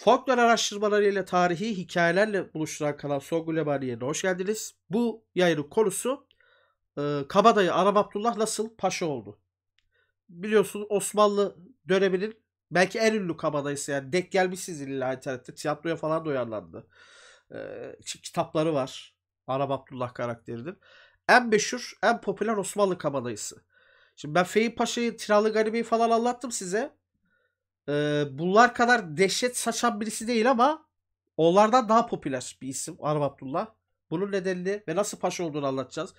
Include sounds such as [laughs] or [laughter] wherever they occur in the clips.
Folklor araştırmalarıyla tarihi hikayelerle buluşturan kanal Songül Ebaniye'ne hoş geldiniz. Bu yayının konusu e, Kabadayı Arap Abdullah nasıl paşa oldu? Biliyorsun Osmanlı döneminin belki en ünlü kabadayısı yani denk gelmişsiniz illa internette tiyatroya falan da uyarlandı. E, kitapları var Arap Abdullah karakterinin. En meşhur en popüler Osmanlı kabadayısı. Şimdi ben Fehim Paşa'yı Tiralı Garibe'yi falan anlattım size e, bunlar kadar dehşet saçan birisi değil ama onlardan daha popüler bir isim Arap Abdullah. Bunun nedenini ve nasıl paşa olduğunu anlatacağız.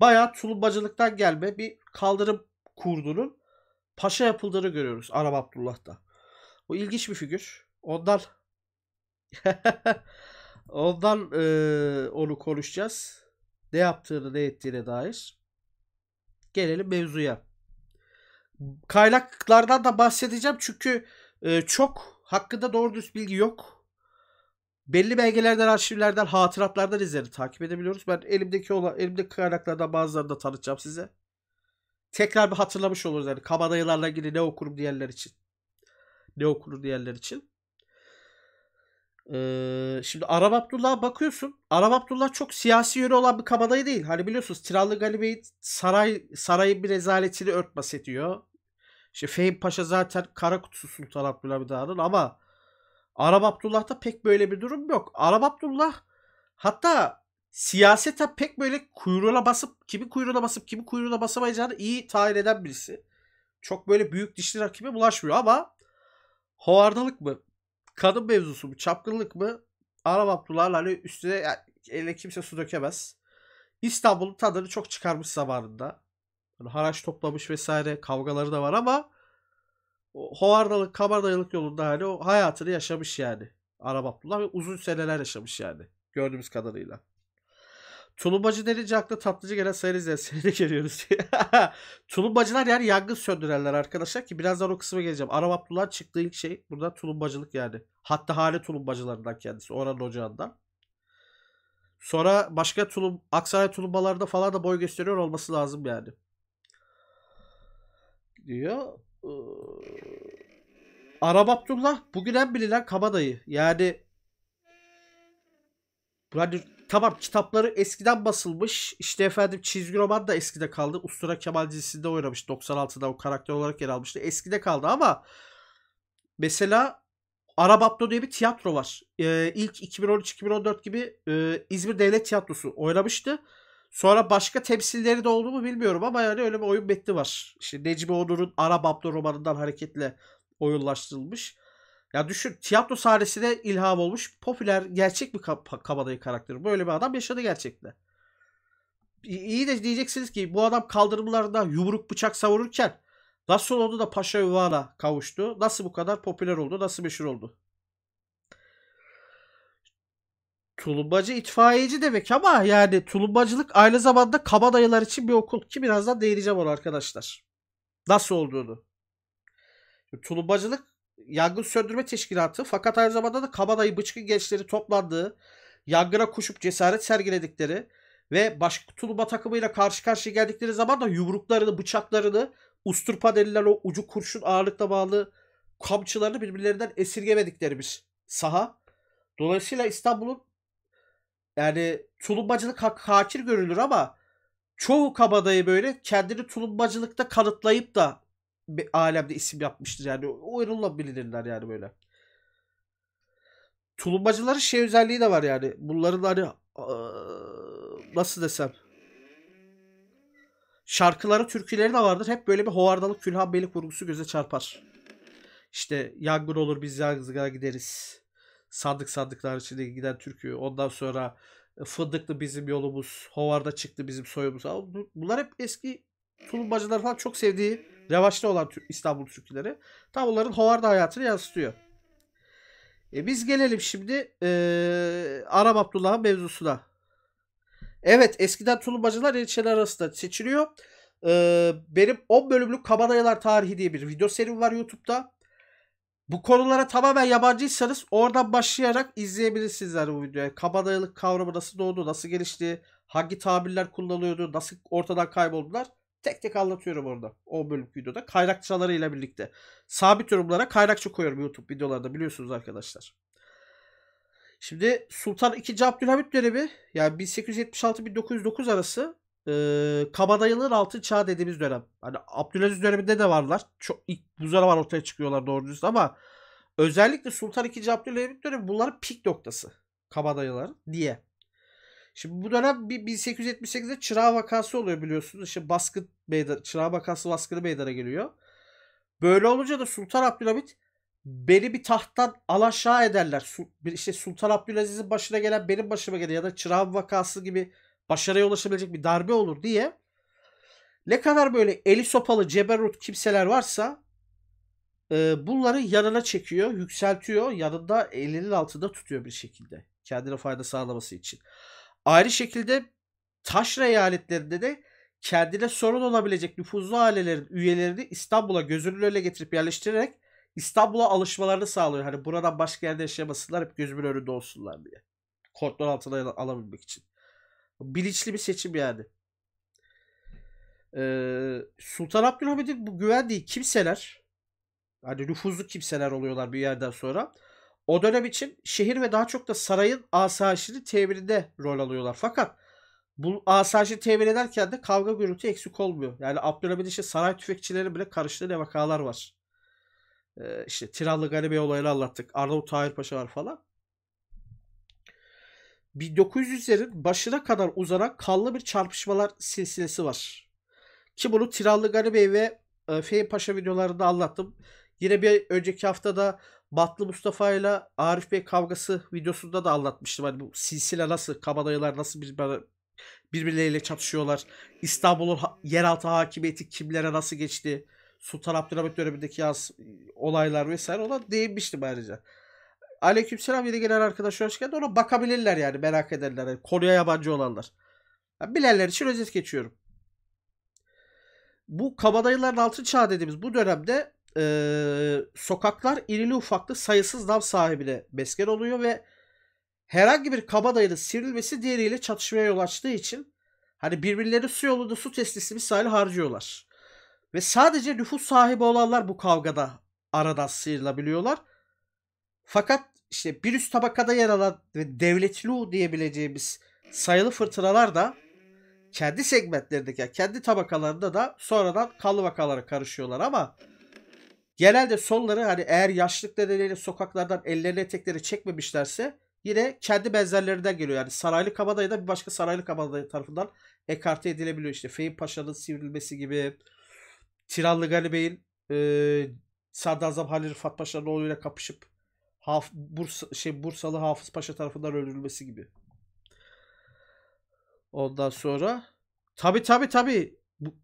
Bayağı tulumbacılıktan gelme bir kaldırım kurdunun paşa yapıldığını görüyoruz Arap Abdullah'ta. Bu ilginç bir figür. Ondan [laughs] ondan e, onu konuşacağız. Ne yaptığını ne ettiğine dair. Gelelim mevzuya kaynaklardan da bahsedeceğim çünkü e, çok hakkında doğru düz bilgi yok. Belli belgelerden, arşivlerden, hatıratlardan izleri takip edebiliyoruz. Ben elimdeki olan, elimdeki kaynaklardan bazılarını da tanıtacağım size. Tekrar bir hatırlamış oluruz yani kabadayılarla ilgili ne okurum diyenler için. Ne okunur diyenler için. Ee, şimdi Arap Abdullah'a bakıyorsun. Arap Abdullah çok siyasi yönü olan bir kabadayı değil. Hani biliyorsunuz Tiralı Galibey'in saray, sarayın bir rezaletini örtbas ediyor. İşte Fehim Paşa zaten kara kutusu Sultan Abdülhamid'in ama Arap Abdullah'ta pek böyle bir durum yok. Arap Abdullah hatta siyasete pek böyle kuyruğuna basıp kimi kuyruğuna basıp kimi kuyruğuna basamayacağını iyi tayin eden birisi. Çok böyle büyük dişli rakibe bulaşmıyor ama hovardalık mı? Kadın mevzusu mu? Çapkınlık mı? Arap Abdullah'ın hani üstüne yani, eline kimse su dökemez. İstanbul'un tadını çok çıkarmış zamanında. Böyle hani haraç toplamış vesaire kavgaları da var ama o Hovardalık, Kabardayılık yolunda hani o hayatını yaşamış yani. Arap Abdullah ve uzun seneler yaşamış yani. Gördüğümüz kadarıyla. Tulumbacı denince akla tatlıcı gelen sayın izleyen [laughs] geliyoruz. [laughs] Tulumbacılar yani yangın söndürerler arkadaşlar ki birazdan o kısma geleceğim. Arap Abdullah çıktığı ilk şey burada tulumbacılık yani. Hatta hale tulumbacılarından kendisi. Oranın ocağından. Sonra başka tulum, Aksaray tulumbalarda falan da boy gösteriyor olması lazım yani diyor. Ee, Arap Abdullah bugün en bilinen kabadayı. Yani yani tamam kitapları eskiden basılmış. İşte efendim çizgi roman da eskide kaldı. Ustura Kemal dizisinde oynamış. 96'da o karakter olarak yer almıştı. Eskide kaldı ama mesela Arap Abdo diye bir tiyatro var. Ee, ilk 2013-2014 gibi e, İzmir Devlet Tiyatrosu oynamıştı. Sonra başka temsilleri de oldu mu bilmiyorum ama yani öyle bir oyun metni var. İşte Necmi Onur'un Arap adlı romanından hareketle oyunlaştırılmış. Ya düşün tiyatro sahnesine ilham olmuş popüler gerçek bir kab- kabadayı karakteri. Böyle bir adam yaşadı gerçekten. İyi de diyeceksiniz ki bu adam kaldırımlarda yumruk bıçak savururken nasıl oldu da Paşa Yuvan'a kavuştu? Nasıl bu kadar popüler oldu? Nasıl meşhur oldu? Tulubacı itfaiyeci demek ama yani tulubacılık aynı zamanda kaba dayılar için bir okul ki birazdan değineceğim onu arkadaşlar. Nasıl olduğunu. Tulubacılık yangın söndürme teşkilatı fakat aynı zamanda da kabadayı bıçkın gençleri toplandığı, yangına koşup cesaret sergiledikleri ve başka tulumba takımıyla karşı karşıya geldikleri zaman da yumruklarını, bıçaklarını, usturpa denilen o ucu kurşun ağırlıkla bağlı kamçılarını birbirlerinden esirgemedikleri bir saha. Dolayısıyla İstanbul'un yani tulumbacılık ha- hakir görülür ama çoğu kabadayı böyle kendini tulumbacılıkta kanıtlayıp da bir alemde isim yapmıştır yani. O bilinirler yani böyle. Tulumbacıların şey özelliği de var yani. Bunların hani nasıl desem şarkıları, türküleri de vardır. Hep böyle bir hovardalık, külhan beylik vurgusu göze çarpar. İşte yangın olur biz yangına gideriz. Sadık Sadıklar içinde giden Türkiye, Ondan sonra e, Fındıklı bizim yolumuz. Hovarda çıktı bizim soyumuz. Bunlar hep eski tulumbacılar falan çok sevdiği revaçta olan İstanbul türküleri. Tam onların Hovarda hayatını yansıtıyor. E biz gelelim şimdi e, Arap Abdullah'ın mevzusuna. Evet eskiden tulumbacılar elçiler arasında seçiliyor. E, benim 10 bölümlük Kabadayılar Tarihi diye bir video serim var YouTube'da. Bu konulara tamamen yabancıysanız oradan başlayarak izleyebilirsinizler bu videoyu. Kabadayılık kavramı nasıl doğdu, nasıl gelişti, hangi tabirler kullanılıyordu, nasıl ortadan kayboldular. Tek tek anlatıyorum orada. O bölüm videoda. Kaynakçalarıyla birlikte. Sabit yorumlara kaynakçı koyuyorum YouTube videolarda biliyorsunuz arkadaşlar. Şimdi Sultan 2. Abdülhamit dönemi yani 1876-1909 arası e, kabadayılar altın çağı dediğimiz dönem. Hani Abdülaziz döneminde de varlar. Çok ilk bu var ortaya çıkıyorlar doğru düzgün ama özellikle Sultan II. Abdülhamit dönemi bunların pik noktası. Kabadayılar diye. Şimdi bu dönem 1878'de çırağı vakası oluyor biliyorsunuz. İşte baskı meydana, çırağı vakası baskını meydana geliyor. Böyle olunca da Sultan Abdülhamit beni bir tahttan alaşağı ederler. İşte Sultan Abdülaziz'in başına gelen benim başıma gelen ya da çırağın vakası gibi başarıya ulaşabilecek bir darbe olur diye ne kadar böyle eli sopalı ceberut kimseler varsa e, bunları yanına çekiyor, yükseltiyor, yanında elinin altında tutuyor bir şekilde. Kendine fayda sağlaması için. Ayrı şekilde taşra eyaletlerinde de kendine sorun olabilecek nüfuzlu ailelerin üyelerini İstanbul'a gözünün önüne getirip yerleştirerek İstanbul'a alışmalarını sağlıyor. Hani buradan başka yerde yaşamasınlar hep gözümün önünde olsunlar diye. Kontrol altına alabilmek için. Bilinçli bir seçim yani. Ee, Sultan Abdülhamid'in bu güvendiği kimseler hani nüfuzlu kimseler oluyorlar bir yerden sonra. O dönem için şehir ve daha çok da sarayın asayişini temirinde rol alıyorlar. Fakat bu asayişi temin ederken de kavga gürültü eksik olmuyor. Yani Abdülhamid işte saray tüfekçileri bile karıştığı ne vakalar var. Ee, işte Tiranlı Garibe olayını anlattık. Arnavut Tahir Paşa var falan. 1900'lerin başına kadar uzanan kanlı bir çarpışmalar silsilesi var. Ki bunu Tiralı Garibey ve e, Fehim Paşa videolarında anlattım. Yine bir önceki haftada Batlı Mustafa ile Arif Bey kavgası videosunda da anlatmıştım. Hani bu silsile nasıl, kabadayılar nasıl bir, birbirleriyle çatışıyorlar. İstanbul'un ha- yeraltı hakimiyeti kimlere nasıl geçti. Sultan Abdülhamit dönemindeki yaz olaylar vesaire ona değinmiştim ayrıca. Aleykümselam yeni gelen arkadaşlar hoş geldin. Ona bakabilirler yani merak ederler. Yani konuya yabancı olanlar. Yani bilenler için özet geçiyorum. Bu kabadayıların altın çağı dediğimiz bu dönemde e, sokaklar irili ufaklı sayısız nam sahibine mesken oluyor ve herhangi bir kabadayının sivrilmesi diğeriyle çatışmaya yol açtığı için hani birbirleri su yolunda su testisi misali harcıyorlar. Ve sadece nüfus sahibi olanlar bu kavgada aradan sıyrılabiliyorlar. Fakat işte bir üst tabakada yer alan ve devletli diyebileceğimiz sayılı fırtınalar da kendi segmentlerindeki yani kendi tabakalarında da sonradan kalı vakalara karışıyorlar ama genelde solları hani eğer yaşlılık nedeniyle sokaklardan ellerini etekleri çekmemişlerse yine kendi benzerlerinden geliyor. Yani saraylı kabadayı da bir başka saraylı kabadayı tarafından ekarte edilebiliyor. İşte Fehim Paşa'nın sivrilmesi gibi Tiranlı Galibeyin e, Sadrazam Halil Rıfat Paşa'nın oğluyla kapışıp Haf Bursa şey Bursalı Hafız Paşa tarafından öldürülmesi gibi. Ondan sonra tabi tabi tabi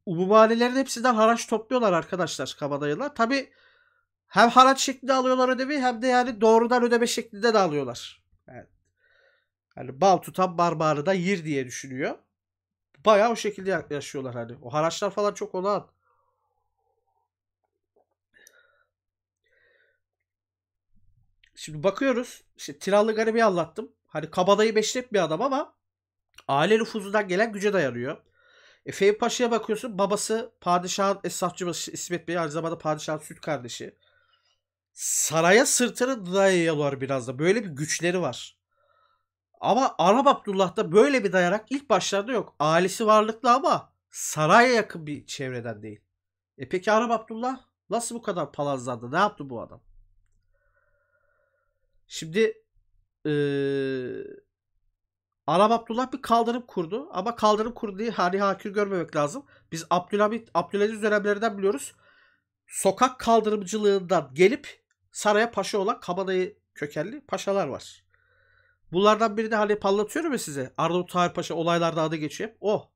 umumhanelerin hepsinden haraç topluyorlar arkadaşlar kabadayılar. Tabi hem haraç şeklinde alıyorlar ödevi hem de yani doğrudan ödeme şeklinde de alıyorlar. Yani, yani bal tutan barbarı da yir diye düşünüyor. Baya o şekilde yaşıyorlar hani. O haraçlar falan çok olan. Şimdi bakıyoruz. İşte Tiralı garibi anlattım. Hani kabadayı beşlet bir adam ama aile nüfuzundan gelen güce dayanıyor. E, Fehmi Paşa'ya bakıyorsun. Babası padişahın esnafçıbaşı İsmet Bey aynı zamanda padişahın süt kardeşi. Saraya sırtını dayayalar biraz da. Böyle bir güçleri var. Ama Arap Abdullah'da böyle bir dayarak ilk başlarda yok. Ailesi varlıklı ama saraya yakın bir çevreden değil. E peki Arap Abdullah nasıl bu kadar palazlandı? Ne yaptı bu adam? Şimdi e, Arap Abdullah bir kaldırım kurdu. Ama kaldırım kurdu diye hari hakir görmemek lazım. Biz Abdülhamit, Abdülaziz dönemlerinden biliyoruz. Sokak kaldırımcılığından gelip saraya paşa olan Kabadayı kökenli paşalar var. Bunlardan birini de hani anlatıyorum ya size. Arnavut Tahir Paşa olaylarda adı geçiyor. O.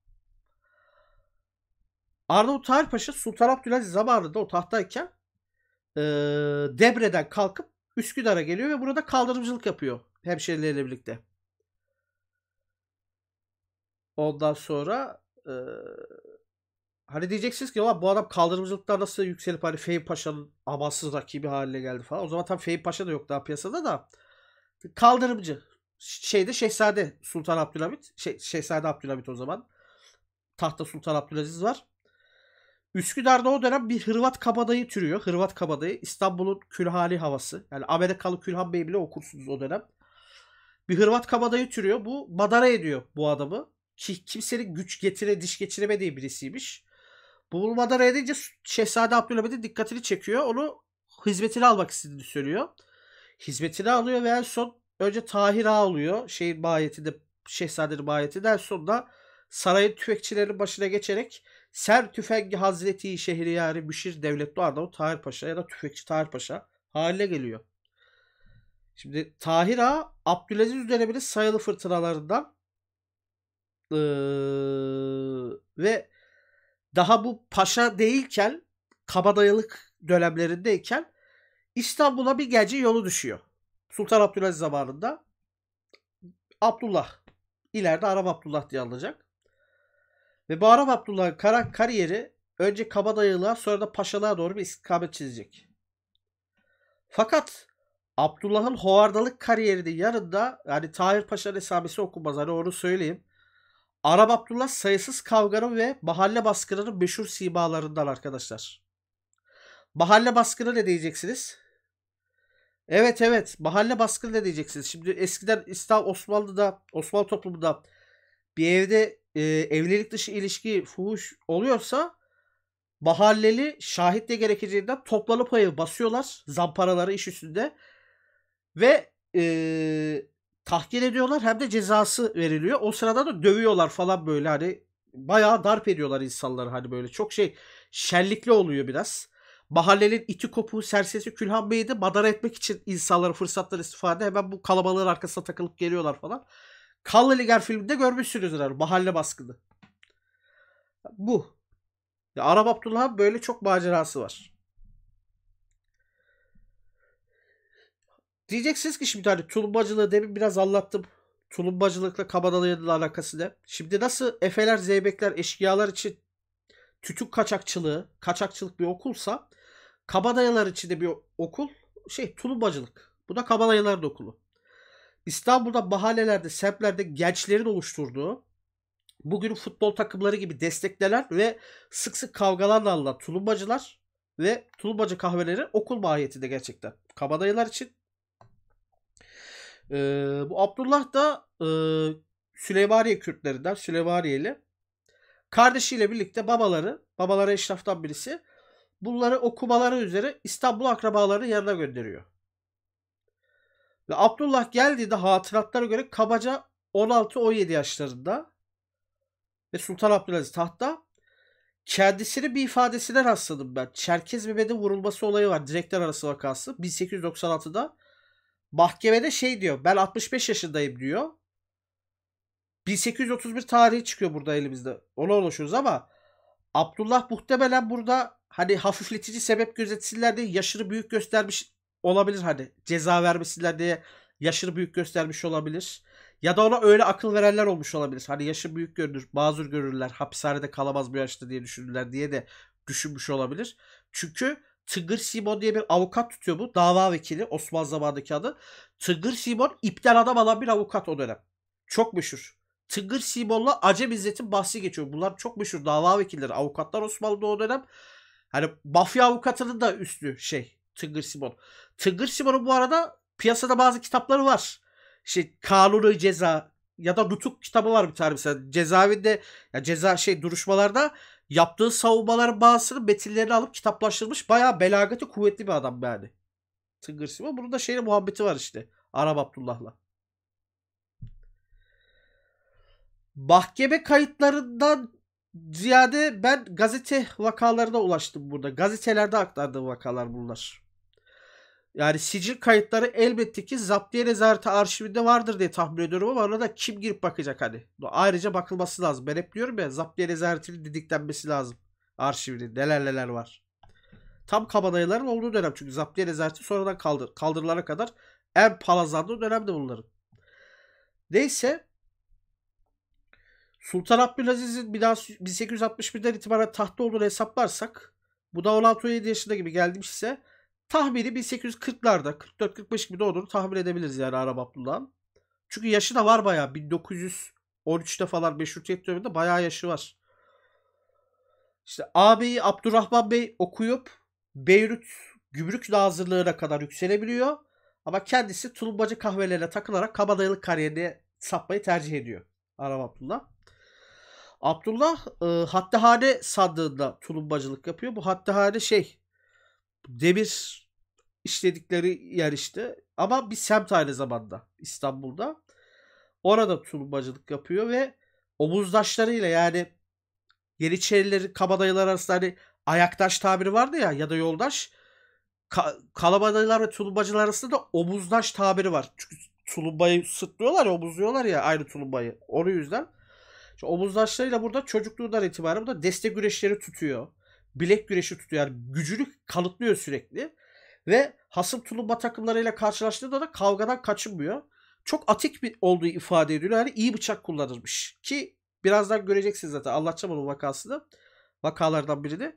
Arnavut Tahir Paşa Sultan Abdülaziz zamanında o tahtayken e, Debre'den kalkıp Üsküdar'a geliyor ve burada kaldırımcılık yapıyor hemşerileriyle birlikte. Ondan sonra e, hani diyeceksiniz ki bu adam kaldırımcılıklar nasıl yükselip hani Fehim Paşa'nın amansız rakibi haline geldi falan. O zaman tam Fehim Paşa da yok daha piyasada da kaldırımcı şeyde Şehzade Sultan Abdülhamit şey, Şehzade Abdülhamit o zaman tahta Sultan Abdülaziz var. Üsküdar'da o dönem bir Hırvat kabadayı türüyor. Hırvat kabadayı. İstanbul'un külhali havası. Yani Amerikalı Külhan Bey bile okursunuz o dönem. Bir Hırvat kabadayı türüyor. Bu madara ediyor bu adamı. Ki kimsenin güç getire diş getiremediği birisiymiş. Bu madara edince Şehzade Abdülhamid'in dikkatini çekiyor. Onu hizmetine almak istediğini söylüyor. Hizmetine alıyor ve en son önce Tahir Ağa oluyor. Şeyin mahiyetinde, Şehzadenin mahiyetinde. En sonunda sarayın tüfekçilerinin başına geçerek Ser Tüfek Hazreti Şehriyari Büşir Devletli o Tahir Paşa ya da Tüfekçi Tahir Paşa haline geliyor. Şimdi Tahir Ağa Abdülaziz üzerine sayılı fırtınalarından ee, ve daha bu paşa değilken kabadayılık dönemlerindeyken İstanbul'a bir gece yolu düşüyor. Sultan Abdülaziz zamanında Abdullah ileride Arap Abdullah diye alınacak. Ve bu Arap Abdullah'ın kara kariyeri önce kabadayılığa sonra da paşalığa doğru bir istikamet çizecek. Fakat Abdullah'ın hovardalık kariyeri de yarında yani Tahir Paşa'nın esamesi okunmaz hani onu söyleyeyim. Arap Abdullah sayısız kavganın ve mahalle baskınının meşhur simalarından arkadaşlar. Mahalle baskını ne diyeceksiniz? Evet evet mahalle baskını ne diyeceksiniz? Şimdi eskiden İslam Osmanlı'da Osmanlı toplumunda bir evde e, evlilik dışı ilişki fuhuş oluyorsa mahalleli de gerekeceğinden toplanıp ayı basıyorlar zamparaları iş üstünde ve e, tahkir ediyorlar hem de cezası veriliyor. O sırada da dövüyorlar falan böyle hani bayağı darp ediyorlar insanları hani böyle çok şey şellikli oluyor biraz. Mahallenin iti kopu sersesi Külhan Bey'i de madara etmek için insanlara fırsatlar istifade hemen bu kalabalığın arkasına takılıp geliyorlar falan. Kalle Kalleliger filminde görmüşsünüz abi. Mahalle baskını. Bu. Ya Arap Abdullah böyle çok macerası var. Diyeceksiniz ki şimdi hani tulumbacılığı demin biraz anlattım. Tulumbacılıkla kabadalıyla alakası ne? Şimdi nasıl efeler, zeybekler, eşkıyalar için tütük kaçakçılığı, kaçakçılık bir okulsa kabadayalar için de bir okul şey tulumbacılık. Bu da kabadayaların okulu. İstanbul'da mahallelerde, semtlerde gençlerin oluşturduğu bugün futbol takımları gibi destekler ve sık sık kavgalarla alınan tulumbacılar ve tulumbacı kahveleri okul mahiyetinde gerçekten. Kabadayılar için. Ee, bu Abdullah da e, Süleymaniye Kürtlerinden, Süleymaniyeli. Kardeşiyle birlikte babaları, babaları eşraftan birisi bunları okumaları üzere İstanbul akrabalarını yanına gönderiyor. Ve Abdullah de hatıratlara göre kabaca 16-17 yaşlarında ve Sultan Abdülaziz tahtta kendisini bir ifadesine rastladım ben. Çerkez bebede vurulması olayı var. Direkler arası vakası. 1896'da mahkemede şey diyor. Ben 65 yaşındayım diyor. 1831 tarihi çıkıyor burada elimizde. Ona ulaşıyoruz ama Abdullah muhtemelen burada hani hafifletici sebep gözetsinler diye yaşını büyük göstermiş olabilir hani ceza vermesiyle diye yaşır büyük göstermiş olabilir. Ya da ona öyle akıl verenler olmuş olabilir. Hani yaşı büyük görünür, mazur görürler, hapishanede kalamaz bu yaşta diye düşündüler diye de düşünmüş olabilir. Çünkü Tıgır Simon diye bir avukat tutuyor bu. Dava vekili Osman zamanındaki adı. Tıgır Simon iptal adam alan bir avukat o dönem. Çok meşhur. Tıgır Simon'la Acem İzzet'in bahsi geçiyor. Bunlar çok meşhur dava vekilleri. Avukatlar Osmanlı'da o dönem. Hani mafya avukatının da üstü şey. Tıngır Simon. Tıngır Simon'un bu arada piyasada bazı kitapları var. İşte Kanunu Ceza ya da Nutuk kitabı var bir tane mesela. Cezaevinde ya ceza şey duruşmalarda yaptığı savunmaların bazısının metinlerini alıp kitaplaştırmış. Bayağı belagati kuvvetli bir adam yani. Tıngır Simon. Bunun da şeyle muhabbeti var işte. Arap Abdullah'la. Mahkeme kayıtlarından ziyade ben gazete vakalarına ulaştım burada. Gazetelerde aktardığı vakalar bunlar. Yani sicil kayıtları elbette ki Zaptiye Nezareti arşivinde vardır diye tahmin ediyorum ama ona da kim girip bakacak hani. Ayrıca bakılması lazım. Ben hep diyorum ya Zaptiye Nezareti'nin didiklenmesi lazım arşivinde Neler neler var. Tam kabadayıların olduğu dönem çünkü Zaptiye Nezareti sonradan kaldır, kaldırılana kadar en palazlandığı dönemde bunların. Neyse Sultan Abdülaziz'in bir daha 1861'den itibaren tahtta olduğunu hesaplarsak bu da 16-17 yaşında gibi gelmişse tahmini 1840'larda 44-45 gibi de tahmin edebiliriz yani Arap Abdullah'ın. Çünkü yaşı da var bayağı 1913'te falan meşrutiyet döneminde bayağı yaşı var. İşte ağabeyi Abdurrahman Bey okuyup Beyrut Gümrük Nazırlığı'na kadar yükselebiliyor. Ama kendisi tulumbacı kahvelerine takılarak kabadayılık kariyerine sapmayı tercih ediyor Arap Abdullah. Abdullah e, Hattihade Saddığı'nda tulumbacılık yapıyor. Bu Hattihade şey demir işledikleri yer işte. Ama bir semt aynı zamanda İstanbul'da. Orada tulumbacılık yapıyor ve omuzdaşlarıyla yani Yeniçerilerin kabadayılar arasında hani ayaktaş tabiri vardı ya ya da yoldaş. Ka- kalabadayılar ve tulumbacılar arasında da omuzdaş tabiri var. Çünkü tulumbayı sırtlıyorlar ya omuzluyorlar ya ayrı tulumbayı. Onun yüzden işte omuzdaşlarıyla burada çocukluğundan itibaren burada deste güreşleri tutuyor. Bilek güreşi tutuyor. Yani gücünü kanıtlıyor sürekli. Ve hasım tulumba takımlarıyla karşılaştığında da kavgadan kaçınmıyor. Çok atik bir olduğu ifade ediliyor. Yani iyi bıçak kullanırmış. Ki birazdan göreceksiniz zaten. Anlatacağım onun vakasını. Vakalardan birini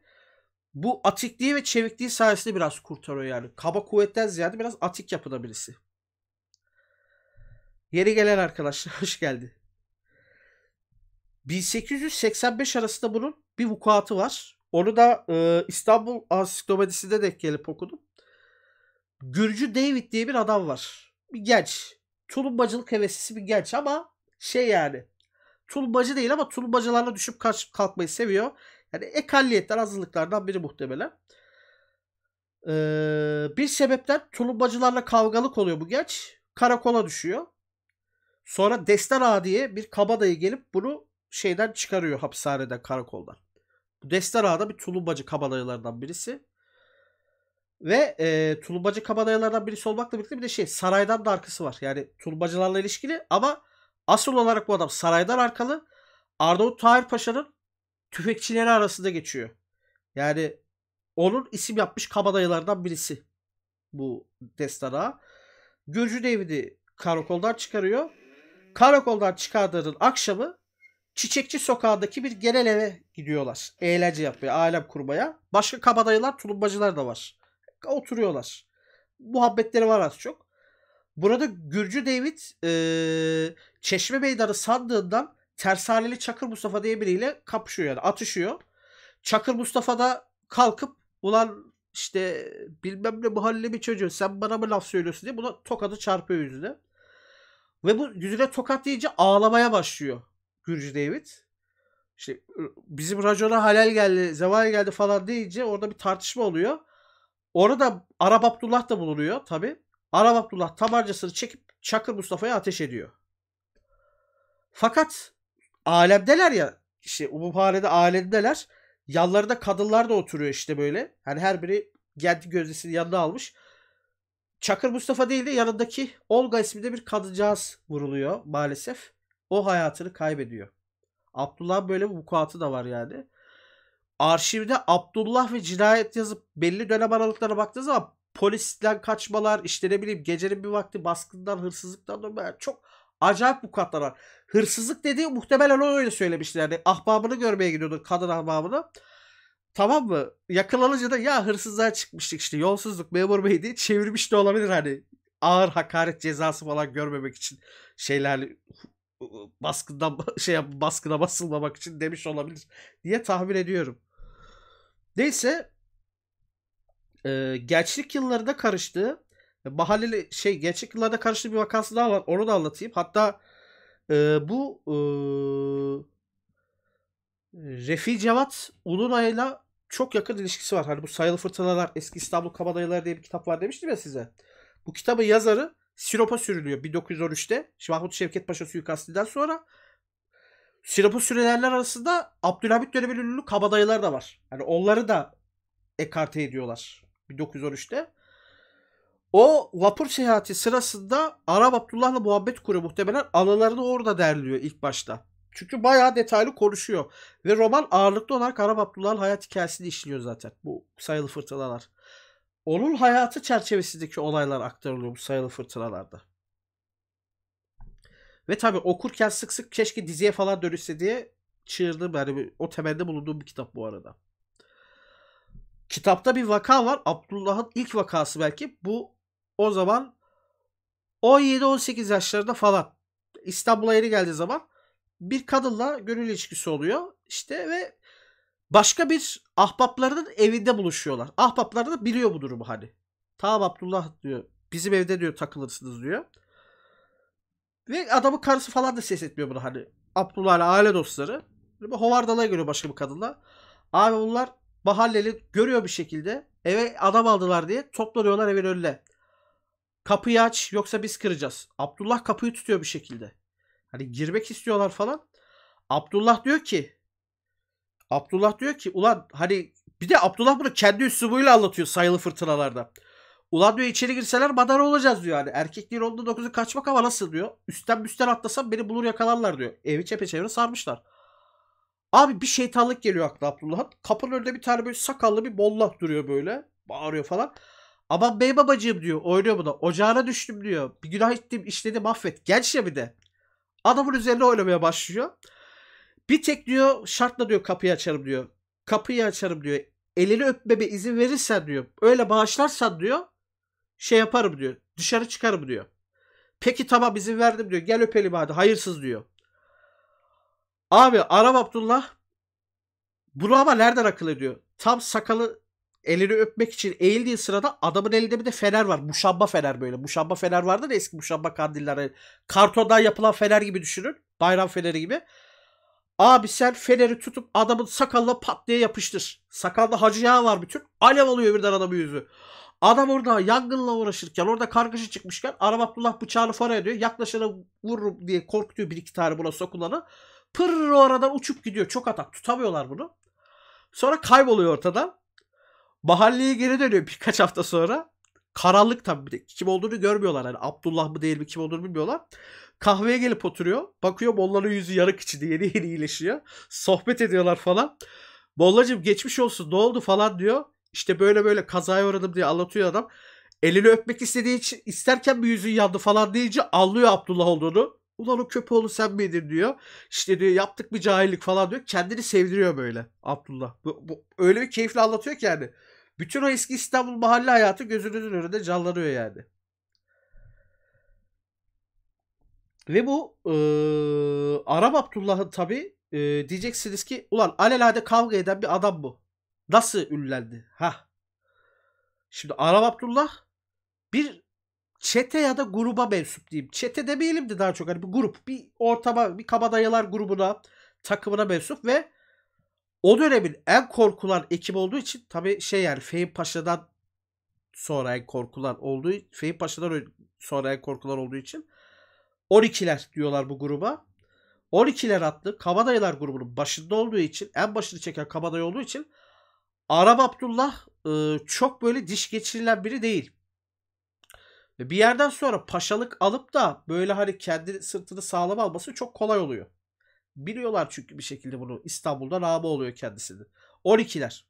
bu atikliği ve çevikliği sayesinde biraz kurtarıyor yani. Kaba kuvvetten ziyade biraz atik yapıda birisi. Yeni gelen arkadaşlar [laughs] hoş geldi. 1885 arasında bunun bir vukuatı var. Onu da e, İstanbul Ansiklopedisi'nde de gelip okudum. Gürcü David diye bir adam var. Bir genç. Tulumbacılık heveslisi bir genç ama şey yani. Tulumbacı değil ama tulumbacılarla düşüp kalkmayı seviyor. Yani ekalliyetler hazırlıklardan biri muhtemelen. Ee, bir sebepten tulumbacılarla kavgalık oluyor bu genç. Karakola düşüyor. Sonra Destan Ağa diye bir kabadayı gelip bunu şeyden çıkarıyor hapishaneden karakoldan. Bu Destara'da bir tulumbacı kabadayılardan birisi. Ve e, tulumbacı kabadayılardan birisi olmakla birlikte bir de şey saraydan da arkası var. Yani tulumbacılarla ilişkili ama asıl olarak bu adam saraydan arkalı. Arnavut Tahir Paşa'nın tüfekçileri arasında geçiyor. Yani onun isim yapmış kabadayılardan birisi bu Destara. Gürcü David'i karakoldan çıkarıyor. Karakoldan çıkardığının akşamı Çiçekçi sokağındaki bir genel eve gidiyorlar. Eğlence yapıyor ailem kurmaya. Başka kabadayılar, tulumbacılar da var. Oturuyorlar. Muhabbetleri var az çok. Burada Gürcü David e, Çeşme Meydanı sandığından tersaneli Çakır Mustafa diye biriyle kapışıyor yani atışıyor. Çakır Mustafa da kalkıp ulan işte bilmem ne muhallebi çocuğu sen bana mı laf söylüyorsun diye buna tokadı çarpıyor yüzüne. Ve bu yüzüne tokat deyince ağlamaya başlıyor Gürcü David. İşte ıı, bizim racona halal geldi, zeval geldi falan deyince orada bir tartışma oluyor. Orada Arap Abdullah da bulunuyor tabi. Arap Abdullah tabancasını çekip Çakır Mustafa'ya ateş ediyor. Fakat alemdeler ya işte umumhanede alemdeler. Yanlarında kadınlar da oturuyor işte böyle. Hani her biri kendi gözdesini yanına almış. Çakır Mustafa değil de yanındaki Olga isminde bir kadıncağız vuruluyor maalesef o hayatını kaybediyor. Abdullah böyle bir vukuatı da var yani. Arşivde Abdullah ve cinayet yazıp belli dönem aralıklarına baktığı zaman polisten kaçmalar işte ne bileyim gecenin bir vakti baskından hırsızlıktan dolayı yani çok acayip vukuatlar var. Hırsızlık dediği muhtemelen o öyle söylemişti yani ahbabını görmeye gidiyordu kadın ahbabını. Tamam mı? Yakalanınca da ya hırsızlar çıkmıştık işte yolsuzluk memur bey çevirmiş de olabilir hani ağır hakaret cezası falan görmemek için şeyler baskıdan şey yap, baskına basılmamak için demiş olabilir diye tahmin ediyorum. Neyse e, gençlik yıllarında karıştı. Mahalleli şey gençlik yıllarda karıştı bir vakası daha var. Onu da anlatayım. Hatta e, bu e, Refi Cevat Ulunay'la çok yakın ilişkisi var. Hani bu Sayılı Fırtınalar, Eski İstanbul Kabadayılar diye bir kitap var demiştim ya size. Bu kitabın yazarı Sirop'a sürülüyor 1913'te. Mahmut Şevket Paşa suikastinden sonra. Sirop'a sürülenler arasında Abdülhamit dönemi ünlü kabadayılar da var. Yani onları da ekarte ediyorlar 1913'te. O vapur seyahati sırasında Arap Abdullah'la muhabbet kuruyor muhtemelen. Anılarını orada derliyor ilk başta. Çünkü bayağı detaylı konuşuyor. Ve roman ağırlıklı olarak Arap Abdullah'ın hayat hikayesini işliyor zaten. Bu sayılı fırtınalar. Onun hayatı çerçevesindeki olaylar aktarılıyor bu sayılı fırtınalarda. Ve tabi okurken sık sık keşke diziye falan dönüşse diye çığırdım. Yani o temelde bulunduğum bir kitap bu arada. Kitapta bir vaka var. Abdullah'ın ilk vakası belki. Bu o zaman 17-18 yaşlarında falan İstanbul'a yeni geldiği zaman bir kadınla gönül ilişkisi oluyor. İşte ve Başka bir ahbaplarının evinde buluşuyorlar. Ahbaplar da biliyor bu durumu hani. Tamam Abdullah diyor. Bizim evde diyor takılırsınız diyor. Ve adamın karısı falan da ses etmiyor bunu hani. Abdullah'la aile dostları. Hovardalığa görüyor başka bir kadınla. Abi bunlar mahalleli görüyor bir şekilde. Eve adam aldılar diye toplanıyorlar evin önüne. Kapıyı aç yoksa biz kıracağız. Abdullah kapıyı tutuyor bir şekilde. Hani girmek istiyorlar falan. Abdullah diyor ki Abdullah diyor ki ulan hani bir de Abdullah bunu kendi üslubuyla anlatıyor sayılı fırtınalarda. Ulan diyor içeri girseler badar olacağız diyor yani. Erkekliğin onda dokuzu kaçmak ama nasıl diyor. Üstten üstten atlasam beni bulur yakalarlar diyor. Evi çepeçevre sarmışlar. Abi bir şeytanlık geliyor aklı Abdullah'ın. Kapının önünde bir tane böyle sakallı bir mollah duruyor böyle. Bağırıyor falan. Aman bey babacığım diyor. Oynuyor buna. Ocağına düştüm diyor. Bir günah ettim işledim affet. Genç ya bir de. Adamın üzerine oynamaya başlıyor. Bir tek diyor şartla diyor kapıyı açarım diyor. Kapıyı açarım diyor. Elini öpmeme izin verirsen diyor. Öyle bağışlarsan diyor. Şey yaparım diyor. Dışarı çıkarım diyor. Peki tamam izin verdim diyor. Gel öpelim hadi. Hayırsız diyor. Abi Arap Abdullah bunu ama nereden akıl ediyor? Tam sakalı elini öpmek için eğildiği sırada adamın elinde bir de fener var. Muşamba fener böyle. Muşamba fener vardı da eski muşamba kandiller. Kartondan yapılan fener gibi düşünün. Bayram feneri gibi. Abi sen feneri tutup adamın sakalla pat diye yapıştır. Sakalda hacı yağı var bütün. Alev alıyor birden adamın yüzü. Adam orada yangınla uğraşırken orada kargaşa çıkmışken Arap Abdullah bıçağını fara ediyor. Yaklaşana vururum diye korkutuyor bir iki tane buna sokulanı. Pırr o aradan uçup gidiyor. Çok atak. Tutamıyorlar bunu. Sonra kayboluyor ortada. Mahalleye geri dönüyor birkaç hafta sonra. Karanlık tabii bir de kim olduğunu görmüyorlar. Yani Abdullah mı değil mi kim olduğunu bilmiyorlar. Kahveye gelip oturuyor. Bakıyor onların yüzü yarık içinde yeni yeni iyileşiyor. Sohbet ediyorlar falan. Mollacım geçmiş olsun ne oldu falan diyor. İşte böyle böyle kazaya uğradım diye anlatıyor adam. Elini öpmek istediği için isterken bir yüzün yandı falan deyince anlıyor Abdullah olduğunu. Ulan o köpoğlu sen miydin diyor. İşte diyor yaptık bir cahillik falan diyor. Kendini sevdiriyor böyle Abdullah. Bu, bu, öyle bir keyifle anlatıyor ki yani. Bütün o eski İstanbul mahalle hayatı gözünüzün önünde canlanıyor yani. Ve bu e, Arap Abdullah'ın tabi e, diyeceksiniz ki ulan alelade kavga eden bir adam bu. Nasıl ünlendi? Ha. Şimdi Arap Abdullah bir çete ya da gruba mensup diyeyim. Çete demeyelim de daha çok hani bir grup, bir ortama, bir kabadayılar grubuna, takımına mensup ve o dönemin en korkulan ekip olduğu için tabi şey yani Fehim Paşa'dan sonra en korkulan olduğu Fehim Paşa'dan sonra en korkulan olduğu için 12'ler diyorlar bu gruba. 12'ler adlı Kabadayılar grubunun başında olduğu için en başını çeken Kabaday olduğu için Arap Abdullah çok böyle diş geçirilen biri değil. bir yerden sonra paşalık alıp da böyle hani kendi sırtını sağlam alması çok kolay oluyor. Biliyorlar çünkü bir şekilde bunu. İstanbul'da rağbı oluyor kendisini. 12'ler.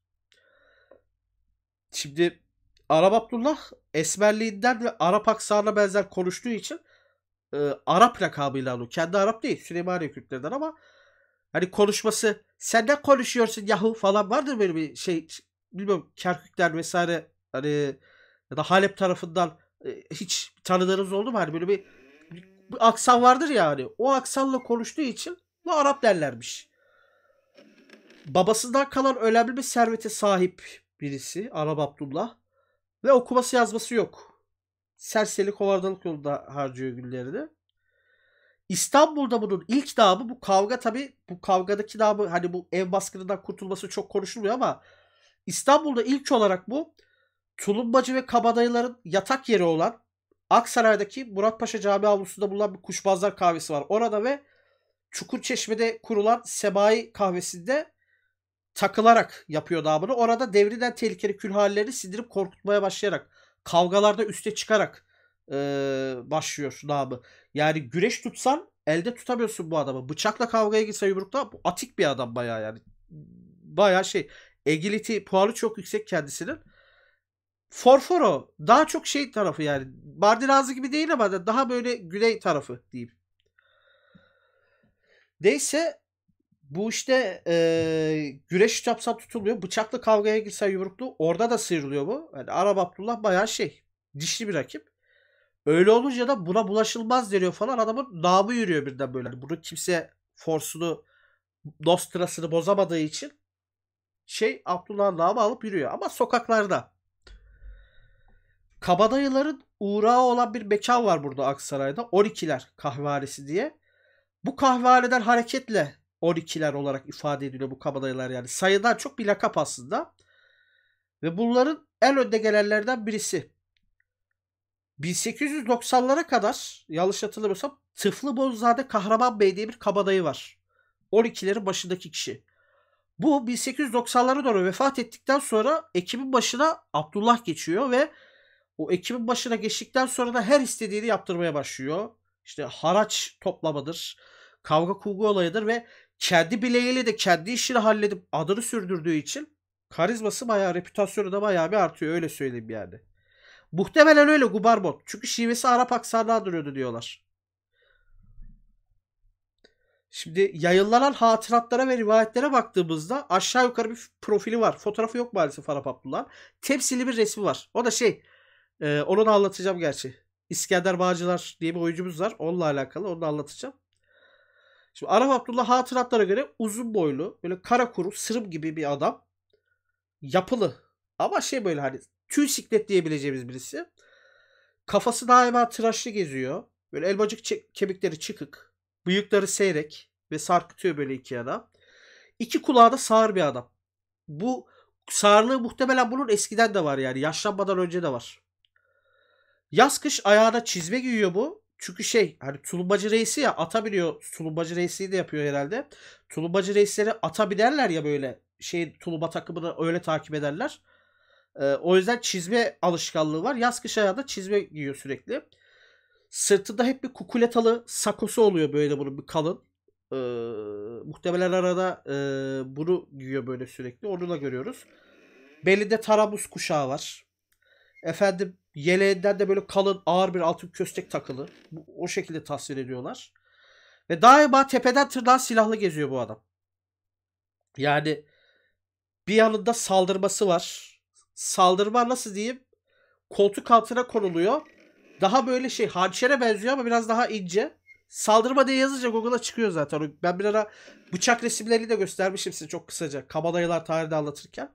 Şimdi Arap Abdullah esmerliğinden ve Arap aksanına benzer konuştuğu için e, Arap lakabıyla anılıyor. Kendi Arap değil Süleymaniye Kürtlerinden ama hani konuşması sen ne konuşuyorsun yahu falan vardır böyle bir şey bilmiyorum Kerkükler vesaire hani ya da Halep tarafından e, hiç tanıdığınız oldu mu? Hani böyle bir, bir aksan vardır ya hani o aksanla konuştuğu için bu Arap derlermiş. Babasından kalan önemli bir servete sahip birisi Arap Abdullah. Ve okuması yazması yok. Serseri kovardalık yolunda harcıyor günlerini. İstanbul'da bunun ilk namı bu kavga tabi bu kavgadaki namı hani bu ev baskınından kurtulması çok konuşulmuyor ama İstanbul'da ilk olarak bu tulumbacı ve kabadayıların yatak yeri olan Aksaray'daki Muratpaşa Camii avlusunda bulunan bir kuşbazlar kahvesi var. Orada ve Çukurçeşme'de kurulan Sebai kahvesinde takılarak yapıyor daha bunu. Orada devriden tehlikeli külhalleri sindirip korkutmaya başlayarak kavgalarda üste çıkarak e, başlıyor namı. Yani güreş tutsan elde tutamıyorsun bu adamı. Bıçakla kavgaya girse yumrukla bu atik bir adam bayağı yani. Bayağı şey. Agility puanı çok yüksek kendisinin. Forforo daha çok şey tarafı yani. Bardirazi gibi değil ama daha böyle güney tarafı diyeyim. Neyse bu işte e, güreş yapsa tutuluyor. Bıçaklı kavgaya girse yumruklu. Orada da sıyrılıyor bu. Yani Arap Abdullah bayağı şey. Dişli bir rakip. Öyle olunca da buna bulaşılmaz deniyor falan. Adamın namı yürüyor birden böyle. Yani bunu kimse forsunu nostrasını bozamadığı için şey Abdullah'ın namı alıp yürüyor. Ama sokaklarda. Kabadayıların uğrağı olan bir mekan var burada Aksaray'da. 12'ler kahvehanesi diye. Bu kahvehaneler hareketle 12'ler olarak ifade ediliyor bu kabadayılar yani. Sayılar çok bir lakap aslında. Ve bunların en önde gelenlerden birisi. 1890'lara kadar yanlış hatırlamıyorsam Tıflı Bozzade Kahraman Bey diye bir kabadayı var. 12'lerin başındaki kişi. Bu 1890'lara doğru vefat ettikten sonra ekibin başına Abdullah geçiyor ve o ekibin başına geçtikten sonra da her istediğini yaptırmaya başlıyor. İşte haraç toplamadır kavga kurgu olayıdır ve kendi bileğiyle de kendi işini halledip adını sürdürdüğü için karizması bayağı reputasyonu da bayağı bir artıyor öyle söyleyeyim yani. Muhtemelen öyle Gubarbot. Çünkü şivesi Arap aksanından duruyordu diyorlar. Şimdi yayınlanan hatıratlara ve rivayetlere baktığımızda aşağı yukarı bir profili var. Fotoğrafı yok maalesef Arap Abdullah. Tepsili bir resmi var. O da şey e, onu da anlatacağım gerçi. İskender Bağcılar diye bir oyuncumuz var. Onunla alakalı onu da anlatacağım. Şimdi Arap Abdullah hatıratlara göre uzun boylu, böyle kara kuru, sırım gibi bir adam. Yapılı. Ama şey böyle hani tüy siklet diyebileceğimiz birisi. Kafası daima tıraşlı geziyor. Böyle elbacık kemikleri çıkık. Bıyıkları seyrek ve sarkıtıyor böyle iki yana. İki kulağı da sağır bir adam. Bu sağırlığı muhtemelen bunun eskiden de var yani. Yaşlanmadan önce de var. Yaz kış ayağına çizme giyiyor bu. Çünkü şey hani tulubacı reisi ya atabiliyor. Tulubacı reisi de yapıyor herhalde. Tulubacı reisleri atabilerler ya böyle şey tuluba takımını öyle takip ederler. Ee, o yüzden çizme alışkanlığı var. Yaz kış ayağında çizme giyiyor sürekli. Sırtında hep bir kukuletalı sakosu oluyor böyle bunun bir kalın. Ee, muhtemelen arada e, bunu giyiyor böyle sürekli. Onu da görüyoruz. Belinde tarabuz kuşağı var. Efendim Yeleğinden de böyle kalın ağır bir altın köstek takılı. Bu, o şekilde tasvir ediyorlar. Ve daima tepeden tırnağa silahlı geziyor bu adam. Yani bir yanında saldırması var. Saldırma nasıl diyeyim? Koltuk altına konuluyor. Daha böyle şey hançere benziyor ama biraz daha ince. Saldırma diye yazınca Google'a çıkıyor zaten. Ben bir ara bıçak resimlerini de göstermişim size çok kısaca. Kabadayılar tarihini anlatırken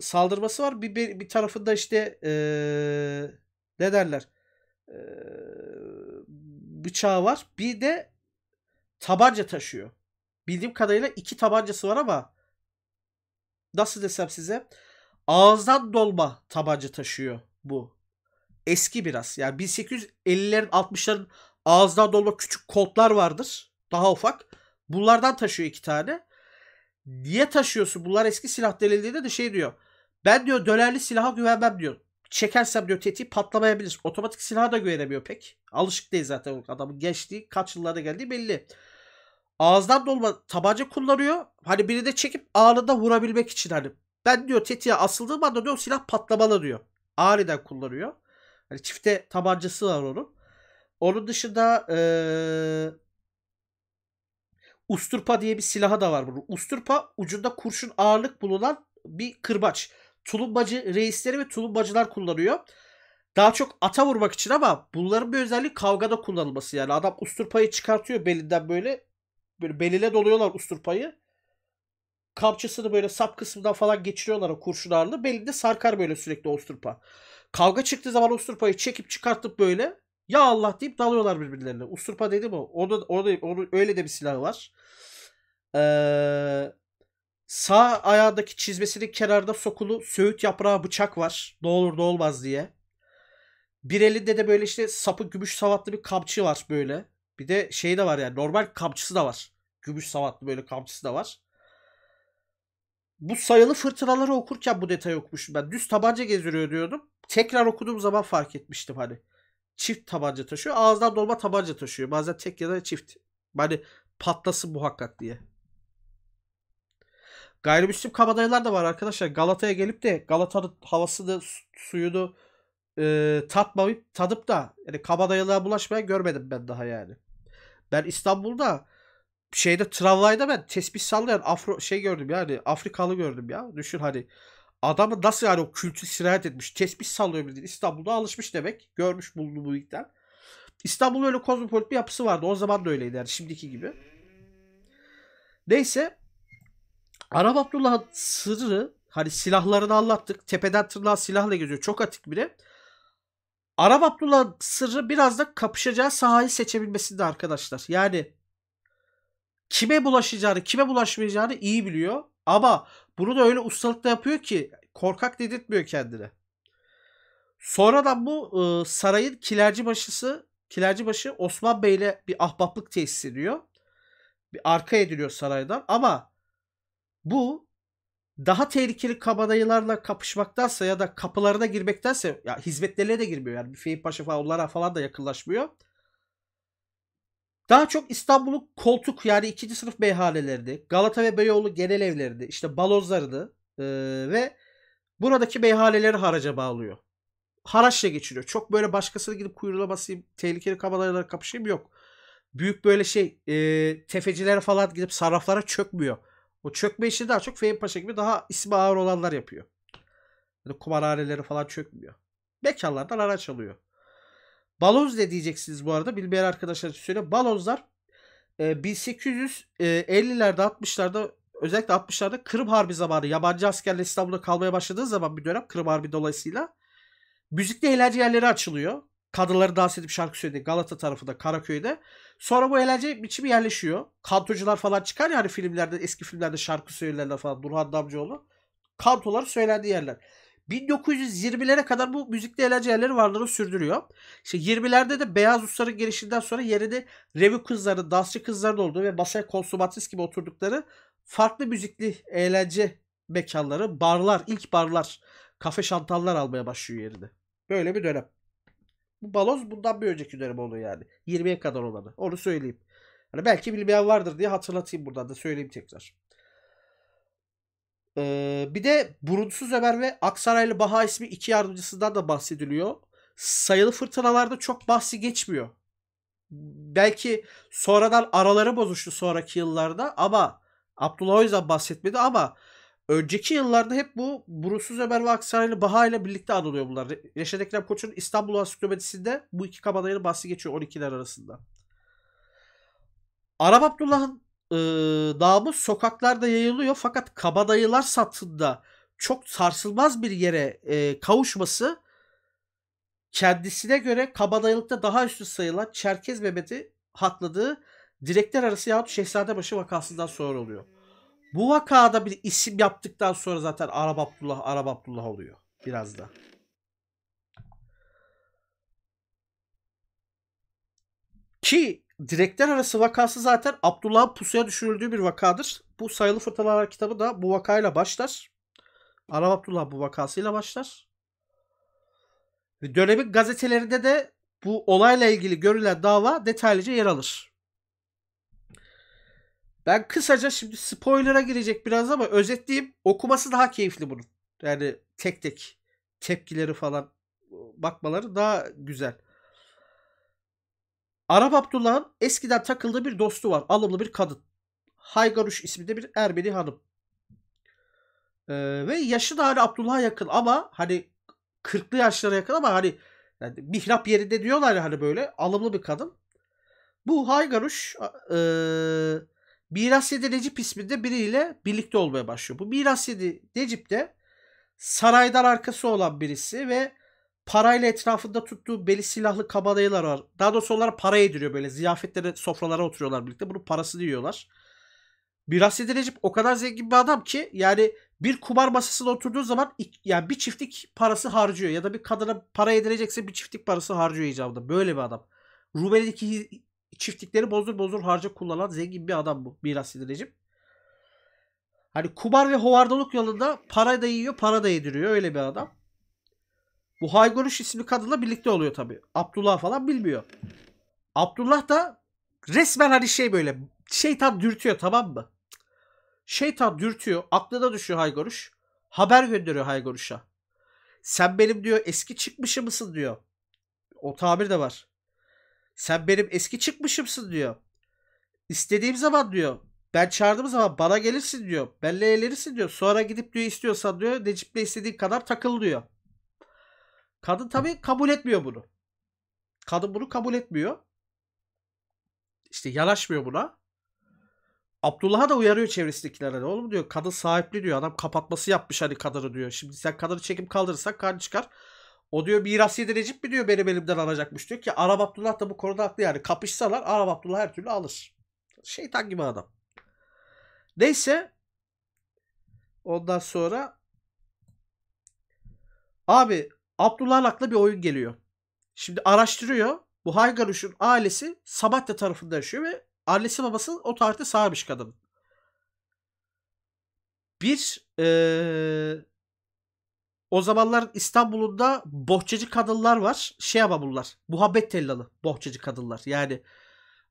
saldırması var. Bir, bir, bir tarafında işte e, ne derler e, bıçağı var. Bir de tabanca taşıyor. Bildiğim kadarıyla iki tabancası var ama nasıl desem size ağızdan dolma tabanca taşıyor bu. Eski biraz. Yani 1850'lerin 60'ların ağızdan dolma küçük koltlar vardır. Daha ufak. Bunlardan taşıyor iki tane. Niye taşıyorsun? Bunlar eski silah delildiğinde de şey diyor. Ben diyor dönerli silaha güvenmem diyor. Çekersem diyor tetiği patlamayabilir. Otomatik silaha da güvenemiyor pek. Alışık değil zaten adamın gençliği kaç yıllarda geldiği belli. Ağızdan dolma tabanca kullanıyor. Hani biri de çekip anında vurabilmek için hani. Ben diyor tetiğe asıldığım anda diyor silah patlamalı diyor. Aniden kullanıyor. Hani çifte tabancası var onun. Onun dışında ee, Usturpa diye bir silahı da var bunun. Usturpa ucunda kurşun ağırlık bulunan bir kırbaç. Tulumbacı reisleri ve tulumbacılar kullanıyor. Daha çok ata vurmak için ama bunların bir özelliği kavgada kullanılması yani. Adam usturpayı çıkartıyor belinden böyle. Böyle beline doluyorlar usturpayı. Kamçısını böyle sap kısmından falan geçiriyorlar o kurşun ağırlığı. Belinde sarkar böyle sürekli usturpa. Kavga çıktığı zaman usturpayı çekip çıkartıp böyle ya Allah deyip dalıyorlar birbirlerine. Usturpa dedi mi? O da, orada öyle de bir silah var. Ee, sağ ayağındaki çizmesinin kenarında sokulu söğüt yaprağı bıçak var. Ne olur ne olmaz diye. Bir elinde de böyle işte sapı gümüş savatlı bir kamçı var böyle. Bir de şey de var yani normal kamçısı da var. Gümüş savatlı böyle kamçısı da var. Bu sayılı fırtınaları okurken bu detay okumuşum ben. Düz tabanca gezdiriyor diyordum. Tekrar okuduğum zaman fark etmiştim hani çift tabanca taşıyor. Ağızdan dolma tabanca taşıyor. Bazen tek ya da çift. Hani patlasın muhakkak diye. Gayrimüslim kabadayılar da var arkadaşlar. Galata'ya gelip de Galata'nın havasını, suyunu e, tatmayıp tadıp da yani kabadayılığa bulaşmaya görmedim ben daha yani. Ben İstanbul'da şeyde tramvayda ben tespih sallayan Afro şey gördüm yani Afrikalı gördüm ya. Düşün hani Adamı nasıl yani o kültür sirayet etmiş. Tespih sallıyor bildiğin. İstanbul'da alışmış demek. Görmüş buldu bu ilkten. İstanbul'un öyle kozmopolit bir yapısı vardı. O zaman da öyleydi yani şimdiki gibi. Neyse. Arap Abdullah'ın sırrı hani silahlarını anlattık. Tepeden tırnağa silahla geziyor. Çok atik biri. Arap Abdullah'ın sırrı biraz da kapışacağı sahayı seçebilmesinde arkadaşlar. Yani kime bulaşacağını, kime bulaşmayacağını iyi biliyor. Ama bunu da öyle ustalıkla yapıyor ki korkak dedirtmiyor kendine. Sonradan bu e, sarayın kilerci başısı kilerci başı Osman Bey ile bir ahbaplık tesis ediyor. Bir arka ediliyor saraydan ama bu daha tehlikeli kabadayılarla kapışmaktansa ya da kapılarına girmektense ya hizmetlerine de girmiyor yani bir Feyim Paşa falan onlara falan da yakınlaşmıyor. Daha çok İstanbul'un koltuk yani ikinci sınıf meyhanelerdi. Galata ve Beyoğlu genel evlerdi. işte balozlardı. Ee, ve buradaki meyhaneleri haraca bağlıyor. Haraçla geçiriyor. Çok böyle başkasına gidip kuyruğuna basayım, tehlikeli kabalarla kapışayım yok. Büyük böyle şey e, tefecilere falan gidip sarraflara çökmüyor. O çökme işini daha çok Fehmi Paşa gibi daha ismi ağır olanlar yapıyor. Yani kumarhaneleri falan çökmüyor. Bekarlardan araç alıyor. Baloz ne diyeceksiniz bu arada? Bilmeyen arkadaşlar için söyle. Balozlar e, 1850'lerde e, 60'larda özellikle 60'larda Kırım Harbi zamanı yabancı askerle İstanbul'da kalmaya başladığı zaman bir dönem Kırım Harbi dolayısıyla müzikli eğlence yerleri açılıyor. Kadınları dans edip şarkı söylediği Galata tarafında Karaköy'de. Sonra bu eğlence biçimi yerleşiyor. Kantocular falan çıkar ya hani filmlerde eski filmlerde şarkı söylerler falan Nurhan Damcıoğlu. Kantolar söylendiği yerler. 1920'lere kadar bu müzikte yerleri varlığını sürdürüyor. İşte 20'lerde de Beyaz ustaların gelişinden sonra yerine revi kızları, dansçı kızların olduğu ve masaya konsumatris gibi oturdukları farklı müzikli eğlence mekanları, barlar, ilk barlar, kafe şantallar almaya başlıyor yerine. Böyle bir dönem. Bu baloz bundan bir önceki dönem oluyor yani. 20'ye kadar olanı. Onu söyleyeyim. Hani belki bilmeyen vardır diye hatırlatayım buradan da söyleyeyim tekrar. Ee, bir de Burunsuz Ömer ve Aksaraylı Baha ismi iki yardımcısından da bahsediliyor. Sayılı fırtınalarda çok bahsi geçmiyor. Belki sonradan araları bozuştu sonraki yıllarda ama Abdullah o yüzden bahsetmedi ama önceki yıllarda hep bu Burunsuz Ömer ve Aksaraylı Baha ile birlikte anılıyor bunlar. Reşat Ekrem Koç'un İstanbul Ansiklopedisi'nde bu iki kabadayının bahsi geçiyor 12'ler arasında. Arap Abdullah'ın e, namus sokaklarda yayılıyor fakat kabadayılar satında çok sarsılmaz bir yere e, kavuşması kendisine göre kabadayılıkta daha üstü sayılan Çerkez Mehmet'i hatladığı direkler arası yahut Şehzadebaşı vakasından sonra oluyor. Bu vakada bir isim yaptıktan sonra zaten Arap Abdullah Arap Abdullah oluyor biraz da. Ki direkler arası vakası zaten Abdullah pusuya düşürüldüğü bir vakadır. Bu sayılı fırtınalar kitabı da bu vakayla başlar. Arap Abdullah bu vakasıyla başlar. Dönemin gazetelerinde de bu olayla ilgili görülen dava detaylıca yer alır. Ben kısaca şimdi spoiler'a girecek biraz ama özetleyeyim. Okuması daha keyifli bunun. Yani tek tek tepkileri falan ıı, bakmaları daha güzel. Arap Abdullah'ın eskiden takıldığı bir dostu var. Alımlı bir kadın. Haygaruş isminde bir Ermeni hanım. Ee, ve yaşı da hani Abdullah'a yakın ama hani kırklı yaşlara yakın ama hani yani mihrap yerinde diyorlar ya hani böyle alımlı bir kadın. Bu Haygaruş e, Miras Yedi Necip isminde biriyle birlikte olmaya başlıyor. Bu Miras Yedi Necip de saraydan arkası olan birisi ve parayla etrafında tuttuğu beli silahlı kabadayılar var. Daha doğrusu onlara para yediriyor böyle. Ziyafetlere, sofralara oturuyorlar birlikte. Bunu parası diyorlar. Mirasiyede Recep o kadar zengin bir adam ki yani bir kumar masasına oturduğu zaman yani bir çiftlik parası harcıyor. Ya da bir kadına para yedirecekse bir çiftlik parası harcıyor icabında. Böyle bir adam. Rumeli'deki çiftlikleri bozdur bozdur harca kullanan zengin bir adam bu Mirasiyede Recep. Hani kumar ve hovardalık yolunda para da yiyor para da yediriyor öyle bir adam. Bu Haygoruş isimli kadınla birlikte oluyor tabi. Abdullah falan bilmiyor. Abdullah da resmen hani şey böyle şeytan dürtüyor tamam mı? Şeytan dürtüyor. Aklına düşüyor Haygoruş. Haber gönderiyor Haygoruş'a. Sen benim diyor eski çıkmışım mısın diyor. O tabir de var. Sen benim eski çıkmışımsın diyor. İstediğim zaman diyor. Ben çağırdığım zaman bana gelirsin diyor. Benle eğlenirsin diyor. Sonra gidip diyor istiyorsan diyor Necip'le istediğin kadar takıl diyor. Kadın tabi kabul etmiyor bunu. Kadın bunu kabul etmiyor. İşte yanaşmıyor buna. Abdullah'a da uyarıyor çevresindekilere de. Oğlum diyor kadın sahipli diyor. Adam kapatması yapmış hani kadını diyor. Şimdi sen kadını çekim kaldırırsan kan çıkar. O diyor miras yedi mi diyor benim elimden alacakmış diyor ki Arap Abdullah da bu konuda haklı yani. Kapışsalar Arap Abdullah her türlü alır. Şeytan gibi adam. Neyse. Ondan sonra abi Abdullah Lak'la bir oyun geliyor. Şimdi araştırıyor. Bu Haygaruş'un ailesi Samatya tarafında yaşıyor ve annesi babası o tarihte sağmış kadın. Bir ee, o zamanlar İstanbul'un bohçacı kadınlar var. Şey ama bunlar. Muhabbet tellalı bohçacı kadınlar. Yani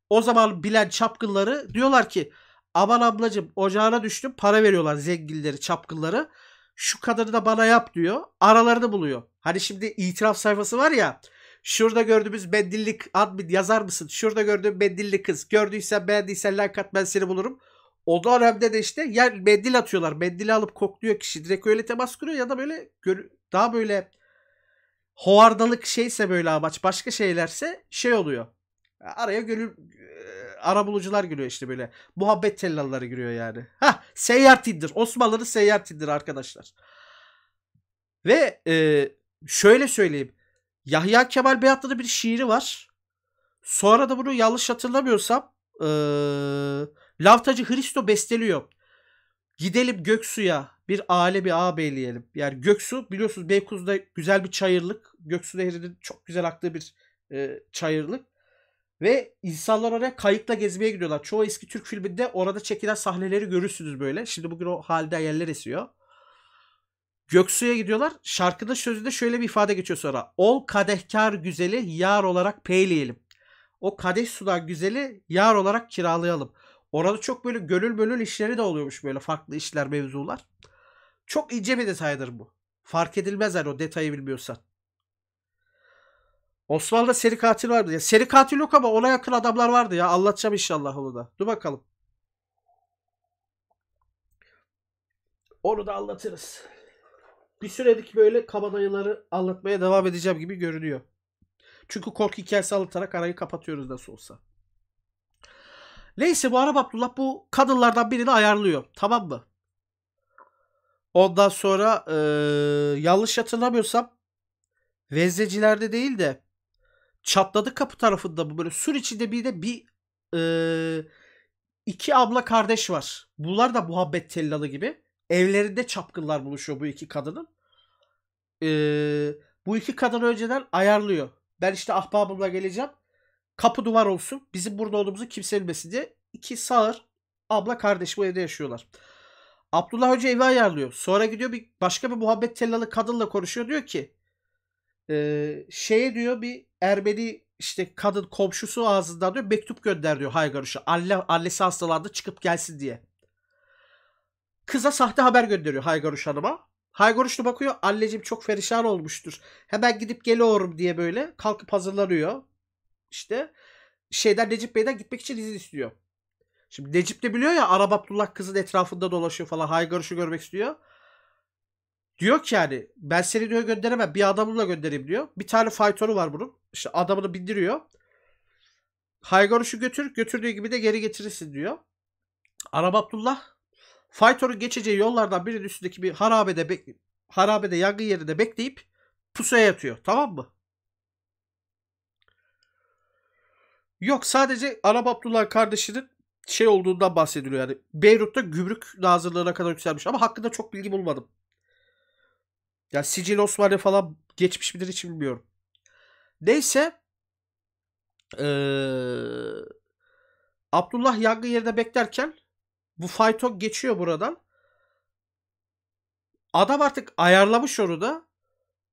o zaman bilen çapkınları diyorlar ki aman ablacım ocağına düştüm para veriyorlar zenginleri çapkınları. Şu kadını da bana yap diyor. Aralarını buluyor. Hani şimdi itiraf sayfası var ya. Şurada gördüğümüz beddillik admin yazar mısın? Şurada gördüğüm beddilli kız. Gördüysen beğendiysen like at ben seni bulurum. O dönemde de işte ya mendil atıyorlar. Mendili alıp kokluyor kişi. Direkt öyle temas kuruyor ya da böyle daha böyle hovardalık şeyse böyle amaç başka şeylerse şey oluyor. Araya gönül e, ara bulucular giriyor işte böyle. Muhabbet tellalları giriyor yani. Ha seyyar Tinder. Osmanlı'nın seyyar Tinder arkadaşlar. Ve e, şöyle söyleyeyim. Yahya Kemal Bey adlı bir şiiri var. Sonra da bunu yanlış hatırlamıyorsam e, Lavtacı Hristo besteliyor. Gidelim Göksu'ya bir alemi ağabeyleyelim. Yani Göksu biliyorsunuz Beykoz'da güzel bir çayırlık. Göksu Nehri'nin çok güzel aktığı bir e, çayırlık. Ve insanlar oraya kayıkla gezmeye gidiyorlar. Çoğu eski Türk filminde orada çekilen sahneleri görürsünüz böyle. Şimdi bugün o halde yerler esiyor. Göksu'ya gidiyorlar. Şarkıda sözde şöyle bir ifade geçiyor sonra. Ol kadehkar güzeli yar olarak peyleyelim. O kadeh suda güzeli yar olarak kiralayalım. Orada çok böyle gönül bölül işleri de oluyormuş böyle farklı işler mevzular. Çok ince bir detaydır bu. Fark edilmez yani o detayı bilmiyorsan. Osmanlı'da seri katil vardı. Ya seri katil yok ama ona yakın adamlar vardı ya. Anlatacağım inşallah onu da. Dur bakalım. Onu da anlatırız bir süredik böyle kabadayıları anlatmaya devam edeceğim gibi görünüyor. Çünkü korku hikayesi anlatarak arayı kapatıyoruz nasıl olsa. Neyse bu Arap Abdullah bu kadınlardan birini ayarlıyor. Tamam mı? Ondan sonra e, yanlış hatırlamıyorsam vezdecilerde değil de çatladı kapı tarafında bu böyle sur içinde bir de bir e, iki abla kardeş var. Bunlar da muhabbet tellalı gibi. Evlerinde çapkınlar buluşuyor bu iki kadının. Ee, bu iki kadın önceden ayarlıyor. Ben işte ahbabımla geleceğim. Kapı duvar olsun. Bizim burada olduğumuzu kimse bilmesin diye. İki sağır abla kardeş bu evde yaşıyorlar. Abdullah Hoca evi ayarlıyor. Sonra gidiyor bir başka bir muhabbet tellalı kadınla konuşuyor. Diyor ki e, şeye diyor bir Ermeni işte kadın komşusu ağzından diyor mektup gönder diyor Haygaruş'a. Anne, annesi hastalandı çıkıp gelsin diye. Kıza sahte haber gönderiyor Haygaruş Hanım'a. Haygoruşlu bakıyor. Anneciğim çok ferişan olmuştur. Hemen gidip geliyorum diye böyle kalkıp hazırlanıyor. İşte şeyden Necip Bey'den gitmek için izin istiyor. Şimdi Necip de biliyor ya Arap Abdullah kızın etrafında dolaşıyor falan. Haygaruş'u görmek istiyor. Diyor ki yani ben seni diyor gönderemem. Bir adamımla göndereyim diyor. Bir tane faytonu var bunun. İşte adamını bindiriyor. Haygaruş'u götür. Götürdüğü gibi de geri getirirsin diyor. Arap Abdullah Faytor'un geçeceği yollardan birinin üstündeki bir harabede bekleyip harabede yangın yerinde bekleyip pusuya yatıyor. Tamam mı? Yok sadece Arap Abdullah kardeşinin şey olduğundan bahsediliyor yani. Beyrut'ta gümrük nazırlığına kadar yükselmiş ama hakkında çok bilgi bulmadım. Ya yani Sicil Osmanlı falan geçmiş midir hiç bilmiyorum. Neyse ee, Abdullah yangın yerinde beklerken bu Faytok geçiyor buradan. Adam artık ayarlamış onu da.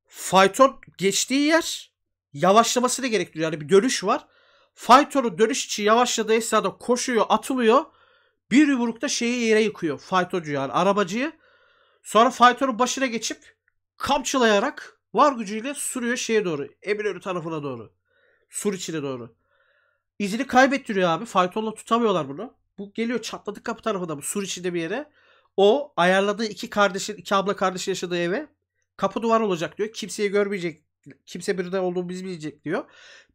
Fayton geçtiği yer yavaşlamasını gerekiyor Yani bir dönüş var. Fayton'un dönüş için yavaşladığı esnada koşuyor, atılıyor. Bir yumrukta şeyi yere yıkıyor. Faytoncu yani arabacıyı. Sonra Fayton'un başına geçip kamçılayarak var gücüyle sürüyor şeye doğru. Eminönü tarafına doğru. Sur içine doğru. İzini kaybettiriyor abi. Faytonla tutamıyorlar bunu. Bu geliyor çatladı kapı tarafında bu sur içinde bir yere. O ayarladığı iki kardeşin, iki abla kardeş yaşadığı eve kapı duvar olacak diyor. Kimseyi görmeyecek. Kimse birinde olduğunu biz bilecek diyor.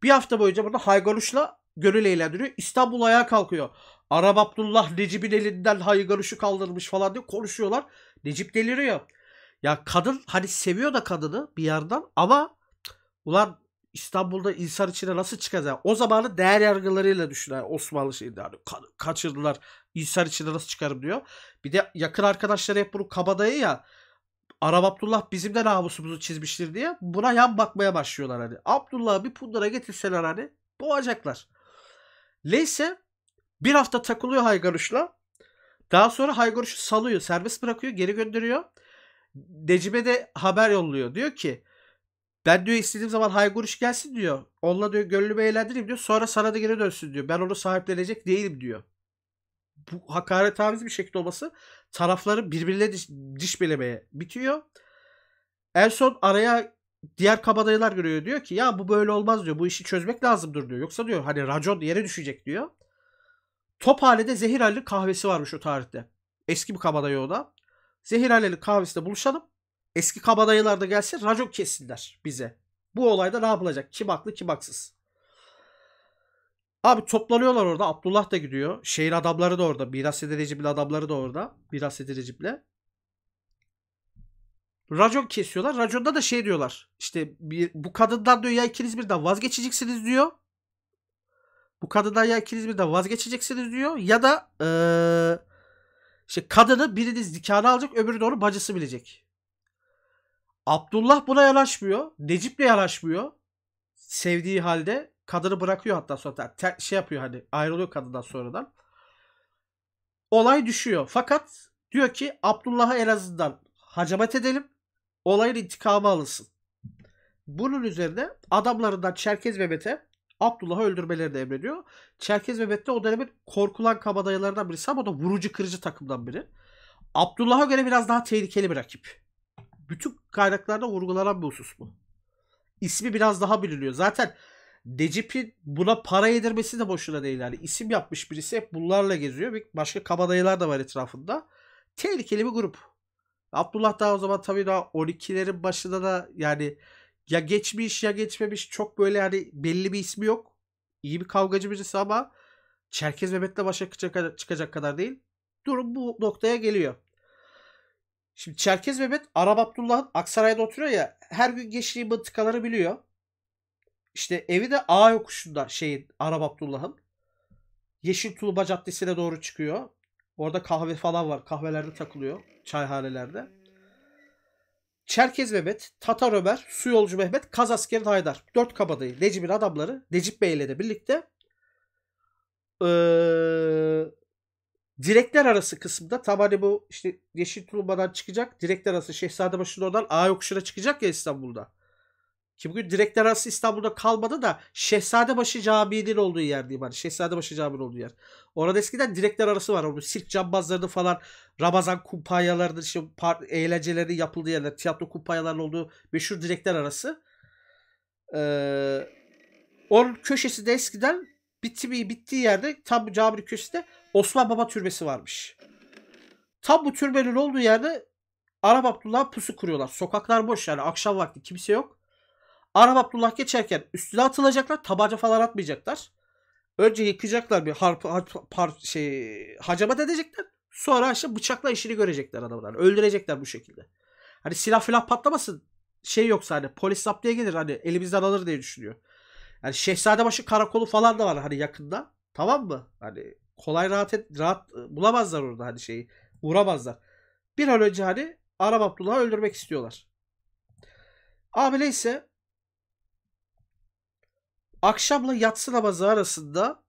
Bir hafta boyunca burada Haygaruşla gönül eğlendiriyor. İstanbul ayağa kalkıyor. Arab Abdullah Necip'in elinden Haygaruş'u kaldırmış falan diyor konuşuyorlar. Necip deliriyor. Ya kadın hani seviyor da kadını bir yandan ama ulan İstanbul'da insan içine nasıl çıkacak? O zamanı değer yargılarıyla düşünen Osmanlı şeydi. hani ka- kaçırdılar. İnsan içine nasıl çıkarım diyor. Bir de yakın arkadaşları hep bunu kabadayı ya. Arap Abdullah bizim de namusumuzu çizmiştir diye buna yan bakmaya başlıyorlar hani. Abdullah'ı bir pundara getirseler hani boğacaklar. Neyse bir hafta takılıyor Haygaruş'la. Daha sonra Haygaruş'u salıyor. Serbest bırakıyor. Geri gönderiyor. Necip'e de haber yolluyor. Diyor ki ben diyor istediğim zaman Hayguruş gelsin diyor. Onunla diyor gönlümü eğlendireyim diyor. Sonra sana da geri dönsün diyor. Ben onu sahiplenecek değilim diyor. Bu hakaret taviz bir şekilde olması tarafları birbirine diş, diş bilemeye bitiyor. En son araya diğer kabadayılar görüyor. Diyor ki ya bu böyle olmaz diyor. Bu işi çözmek lazımdır diyor. Yoksa diyor hani racon yere düşecek diyor. Top Tophane'de Zehir Ali'nin kahvesi varmış o tarihte. Eski bir kabadayı o da. Zehir Ali'nin kahvesinde buluşalım eski kabadayılar da gelse racok kesinler bize. Bu olayda ne yapılacak? Kim haklı kim haksız? Abi toplanıyorlar orada. Abdullah da gidiyor. Şehir adamları da orada. Miras edilecibli adamları da orada. Miras edilecibli. Racon kesiyorlar. Raconda da şey diyorlar. İşte bir, bu kadından diyor ya ikiniz birden vazgeçeceksiniz diyor. Bu kadından ya ikiniz birden vazgeçeceksiniz diyor. Ya da ee, işte kadını biriniz nikahını alacak öbürü de onu bacısı bilecek. Abdullah buna yanaşmıyor. de yanaşmıyor. Sevdiği halde kadını bırakıyor hatta sonra ter, şey yapıyor hani ayrılıyor kadından sonradan. Olay düşüyor. Fakat diyor ki Abdullah'a en azından hacamat edelim. Olayın intikamı alınsın. Bunun üzerine adamlarından Çerkez Mehmet'e Abdullah'ı öldürmelerini emrediyor. Çerkez Mehmet de o dönemin korkulan kabadayılarından birisi ama o da vurucu kırıcı takımdan biri. Abdullah'a göre biraz daha tehlikeli bir rakip bütün kaynaklarda vurgulanan bir husus bu. İsmi biraz daha biliniyor. Zaten Necip'in buna para yedirmesi de boşuna değil. Yani isim yapmış birisi hep bunlarla geziyor. Bir başka kabadayılar da var etrafında. Tehlikeli bir grup. Abdullah daha o zaman tabii daha 12'lerin başında da yani ya geçmiş ya geçmemiş çok böyle yani belli bir ismi yok. İyi bir kavgacı birisi ama Çerkez Mehmet'le başa çıkacak kadar değil. Durum bu noktaya geliyor. Şimdi Çerkez Mehmet Arap Abdullah'ın Aksaray'da oturuyor ya her gün geçtiği mıntıkaları biliyor. İşte evi de A yokuşunda şeyin Arap Abdullah'ın. Yeşil Tulba Caddesi'ne doğru çıkıyor. Orada kahve falan var. Kahvelerde takılıyor. Çayhanelerde. Çerkez Mehmet, Tatar Ömer, Su Yolcu Mehmet, Kaz Askeri Haydar. Dört kabadayı. Necip'in adamları. Necip Bey ile de birlikte ee, Direkler arası kısımda tam hani bu işte Yeşil Tulumba'dan çıkacak. Direkler arası Şehzadebaşı'nın oradan A yokuşuna çıkacak ya İstanbul'da. Ki bugün direkler arası İstanbul'da kalmadı da Şehzadebaşı Camii'nin olduğu yer diyeyim hani. Şehzadebaşı Camii'nin olduğu yer. Orada eskiden direkler arası var. orada sirk cambazlarının falan Ramazan kumpanyalarının işte eğlencelerinin yapıldığı yerler. Tiyatro kumpanyalarının olduğu meşhur direkler arası. Ee, onun de eskiden bitimi bittiği yerde tam caminin köşesinde Osman Baba türbesi varmış. Tam bu türbenin olduğu yerde Arap Abdullah pusu kuruyorlar. Sokaklar boş yani akşam vakti kimse yok. Arap Abdullah geçerken üstüne atılacaklar. Tabanca falan atmayacaklar. Önce yıkacaklar bir harp, harp par, şey hacamat edecekler. Sonra işte bıçakla işini görecekler adamlar. Öldürecekler bu şekilde. Hani silah filan patlamasın. Şey yoksa hani polis zaptiye gelir hani elimizden alır diye düşünüyor. Yani Şehzadebaşı karakolu falan da var hani yakında. Tamam mı? Hani kolay rahat et, rahat e, bulamazlar orada hani şeyi. Vuramazlar. Bir an önce hani Arap Abdullah'ı öldürmek istiyorlar. Abile ise akşamla yatsı namazı arasında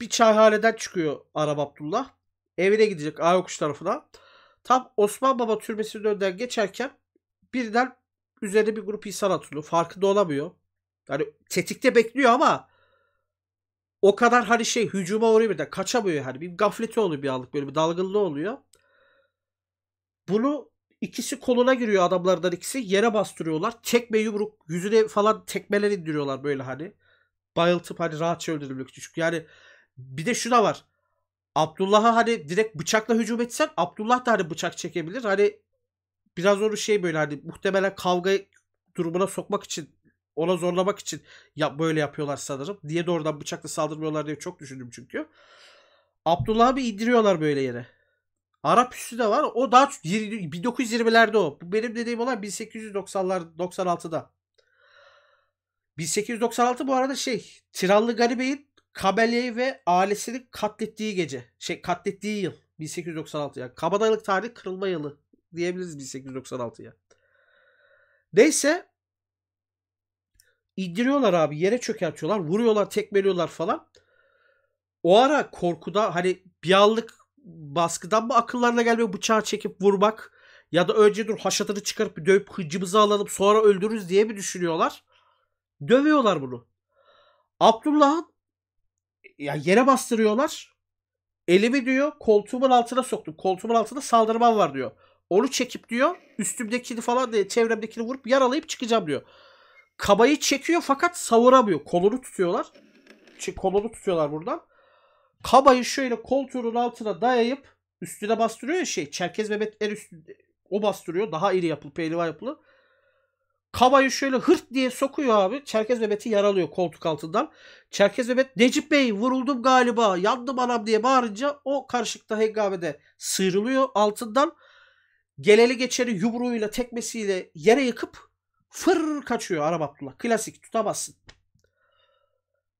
bir çayhaneden çıkıyor Arap Abdullah. Evine gidecek Ayokuş tarafına. Tam Osman Baba türbesinin önünden geçerken birden üzerine bir grup insan atılıyor. Farkında olamıyor. Yani tetikte bekliyor ama o kadar hani şey hücuma uğruyor bir de kaçamıyor hani bir gafleti oluyor bir anlık böyle bir dalgınlığı oluyor. Bunu ikisi koluna giriyor adamlardan ikisi yere bastırıyorlar. Tekme yumruk yüzüne falan tekmeler indiriyorlar böyle hani. Bayıltıp hani rahatça öldürülmek küçük yani bir de şu da var. Abdullah'a hani direkt bıçakla hücum etsen Abdullah da hani bıçak çekebilir. Hani biraz onu şey böyle hani muhtemelen kavga durumuna sokmak için ona zorlamak için ya böyle yapıyorlar sanırım. Diye doğrudan bıçakla saldırmıyorlar diye çok düşündüm çünkü. Abdullah abi indiriyorlar böyle yere. Arap üssü de var. O daha 1920'lerde o. Bu benim dediğim olay 1890'lar 96'da. 1896 bu arada şey Tiranlı Garibey'in Kabele'yi ve ailesini katlettiği gece. Şey katlettiği yıl. 1896 ya. Yani Kabadayılık tarihi kırılma yılı diyebiliriz 1896'ya. Neyse İndiriyorlar abi yere çökertiyorlar. Vuruyorlar tekmeliyorlar falan. O ara korkuda hani bir anlık baskıdan mı akıllarına gelmiyor bıçağı çekip vurmak ya da önce dur haşatını çıkarıp bir dövüp hıncımızı alalım sonra öldürürüz diye mi düşünüyorlar? Dövüyorlar bunu. Abdullah'ın ya yere bastırıyorlar. Elimi diyor koltuğumun altına soktum. Koltuğumun altında saldırman var diyor. Onu çekip diyor üstümdekini falan diye çevremdekini vurup yaralayıp çıkacağım diyor kabayı çekiyor fakat savuramıyor. Kolunu tutuyorlar. kolunu tutuyorlar buradan. Kabayı şöyle koltuğunun altına dayayıp üstüne bastırıyor ya şey. Çerkez Mehmet en üstünde o bastırıyor. Daha iri yapılı, pehlivan yapılı. Kabayı şöyle hırt diye sokuyor abi. Çerkez Mehmet'i yaralıyor koltuk altından. Çerkez Mehmet Necip Bey vuruldum galiba yandım anam diye bağırınca o karışıkta hengamede sıyrılıyor altından. Geleli geçeri yumruğuyla tekmesiyle yere yıkıp Fır kaçıyor Arap Abdullah. Klasik tutamazsın.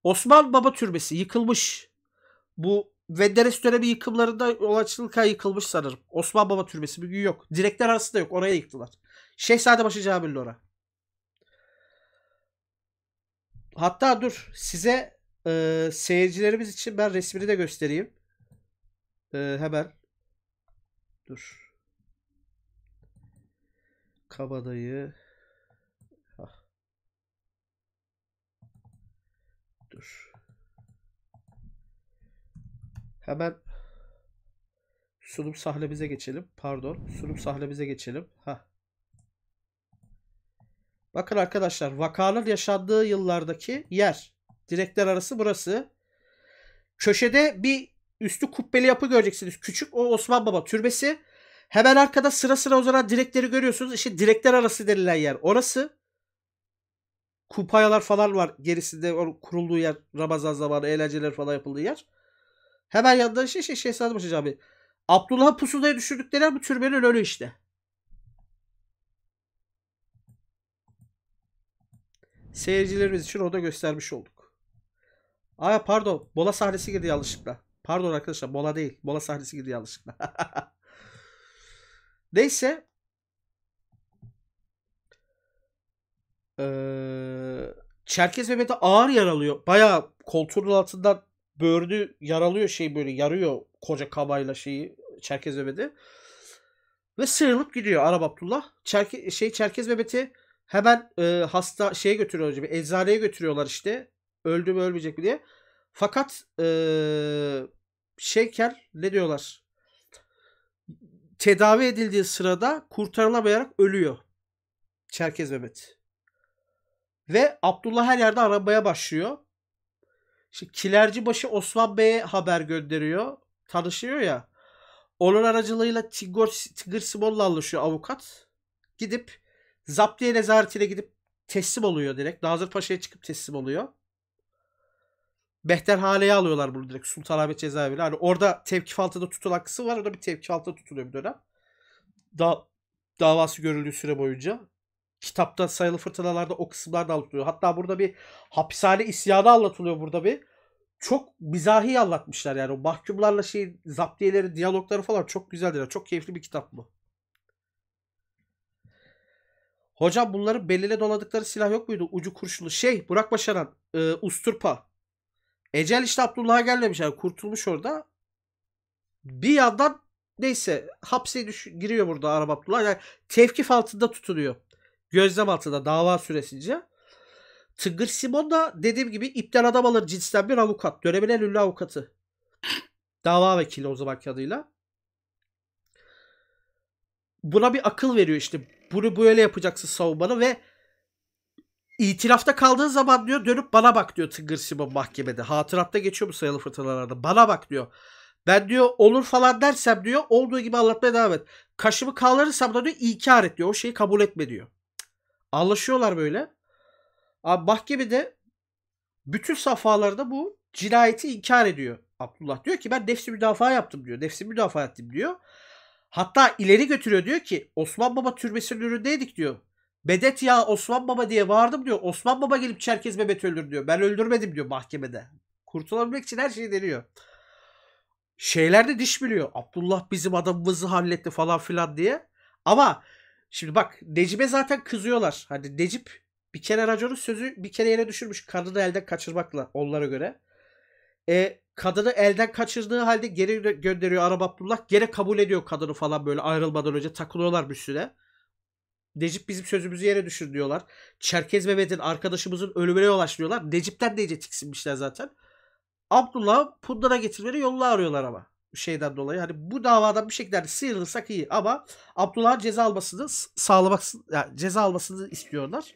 Osman Baba Türbesi yıkılmış. Bu Menderes dönemi yıkımlarında olasılıkla yıkılmış sanırım. Osman Baba Türbesi bir gün yok. Direkler arasında yok. Oraya yıktılar. Şehzadebaşı Camii'nin ora. Hatta dur size e, seyircilerimiz için ben resmini de göstereyim. E, hemen. Dur. Kabadayı. Hemen sunum sahnemize geçelim. Pardon. Sunum sahnemize geçelim. Ha. Bakın arkadaşlar vakanın yaşandığı yıllardaki yer. Direkler arası burası. Köşede bir üstü kubbeli yapı göreceksiniz. Küçük o Osman Baba türbesi. Hemen arkada sıra sıra uzanan direkleri görüyorsunuz. İşte direkler arası denilen yer. Orası kupayalar falan var gerisinde kurulduğu yer Ramazan zamanı eğlenceler falan yapıldığı yer. Hemen yanında şey şey şey Paşa abi. Abdullah Pusuda'ya düşürdükleri yer, bu türbenin önü işte. Seyircilerimiz için orada göstermiş olduk. Aa pardon. Bola sahnesi girdi yanlışlıkla. Pardon arkadaşlar. Bola değil. Bola sahnesi girdi yanlışlıkla. [laughs] Neyse. Ee, Çerkez Mehmet'e ağır yaralıyor. Baya koltuğun altından böğrünü yaralıyor şey böyle yarıyor koca kabayla şeyi Çerkez Mehmet'i. Ve sıyrılıp gidiyor Arap Abdullah. Çerke, şey Çerkez Mehmet'i hemen e, hasta şeye götürüyorlar gibi eczaneye götürüyorlar işte. Öldü mü ölmeyecek mi diye. Fakat e, şeyken ne diyorlar? Tedavi edildiği sırada kurtarılamayarak ölüyor. Çerkez Mehmet. Ve Abdullah her yerde arabaya başlıyor. İşte başı Osman Bey'e haber gönderiyor. Tanışıyor ya. Onun aracılığıyla Tigor, Tigor Simon'la anlaşıyor avukat. Gidip Zaptiye nezaretine gidip teslim oluyor direkt. Nazır Paşa'ya çıkıp teslim oluyor. Behter Hale'ye alıyorlar bunu direkt Sultanahmet cezaevine. Hani orada tevkif altında tutulan kısım var. Orada bir tevkif altında tutuluyor bir dönem. Da davası görüldüğü süre boyunca kitapta sayılı fırtınalarda o kısımlar da anlatılıyor. Hatta burada bir hapishane isyanı anlatılıyor burada bir. Çok mizahi anlatmışlar yani. O mahkumlarla şey zaptiyeleri, diyalogları falan çok güzeldir. Çok keyifli bir kitap bu. Hocam bunları belirle doladıkları silah yok muydu? Ucu kurşunlu. Şey Burak Başaran. E, Usturpa. Ecel işte Abdullah'a gelmemiş. Yani kurtulmuş orada. Bir yandan neyse hapse düş giriyor burada Arap Abdullah. Yani tevkif altında tutuluyor gözlem altında dava süresince. Tıngır Simon da dediğim gibi ipten adam alır cinsten bir avukat. Dönemin en ünlü avukatı. Dava vekili o zamanki adıyla. Buna bir akıl veriyor işte. Bunu böyle yapacaksın savunmanı ve itirafta kaldığın zaman diyor dönüp bana bak diyor Tıngır Simon mahkemede. Hatıratta geçiyor bu sayılı fırtınalarda. Bana bak diyor. Ben diyor olur falan dersem diyor olduğu gibi anlatmaya devam et. Kaşımı kaldırırsam da diyor inkar et diyor. O şeyi kabul etme diyor. Anlaşıyorlar böyle. Abi de bütün safhalarda bu cinayeti inkar ediyor Abdullah. Diyor ki ben nefsi müdafaa yaptım diyor. Nefsi müdafaa ettim diyor. Hatta ileri götürüyor diyor ki Osman Baba türbesinin önündeydik diyor. Bedet ya Osman Baba diye bağırdım diyor. Osman Baba gelip Çerkez Mehmet öldür diyor. Ben öldürmedim diyor mahkemede. Kurtulabilmek için her şeyi deniyor. Şeylerde diş biliyor. Abdullah bizim adamımızı halletti falan filan diye. Ama Şimdi bak Necip'e zaten kızıyorlar. Hadi Necip bir kere raconun sözü bir kere yere düşürmüş. Kadını elden kaçırmakla onlara göre. E, kadını elden kaçırdığı halde geri gönderiyor Arap Abdullah. Geri kabul ediyor kadını falan böyle ayrılmadan önce takılıyorlar bir süre. Necip bizim sözümüzü yere düşür diyorlar. Çerkez Mehmet'in arkadaşımızın ölümüne yol açıyorlar. Necip'ten de iyice tiksinmişler zaten. Abdullah Pundar'a getirmeleri yolunu arıyorlar ama şeyden dolayı hani bu davadan bir şekilde hani sıyrılırsak iyi ama Abdullah ceza almasını sağlamak yani ceza almasını istiyorlar.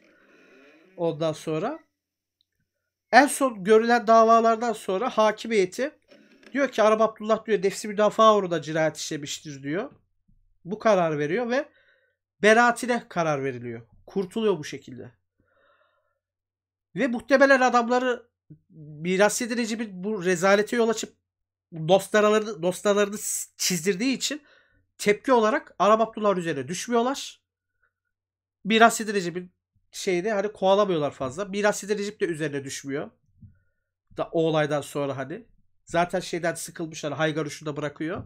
Ondan sonra en son görülen davalardan sonra hakim heyeti diyor ki Arap Abdullah diyor nefsi müdafaa uğruna cinayet işlemiştir diyor. Bu karar veriyor ve beraatine karar veriliyor. Kurtuluyor bu şekilde. Ve muhtemelen adamları miras edici bir bu rezalete yol açıp dosyaları dosyalarını çizdirdiği için tepki olarak Arap Abdullah'ın üzerine düşmüyorlar. Miras bir şeyde hani kovalamıyorlar fazla. biraz Recep de üzerine düşmüyor. Da, o olaydan sonra hani. Zaten şeyden sıkılmışlar. Hani Haygaruş'u da bırakıyor.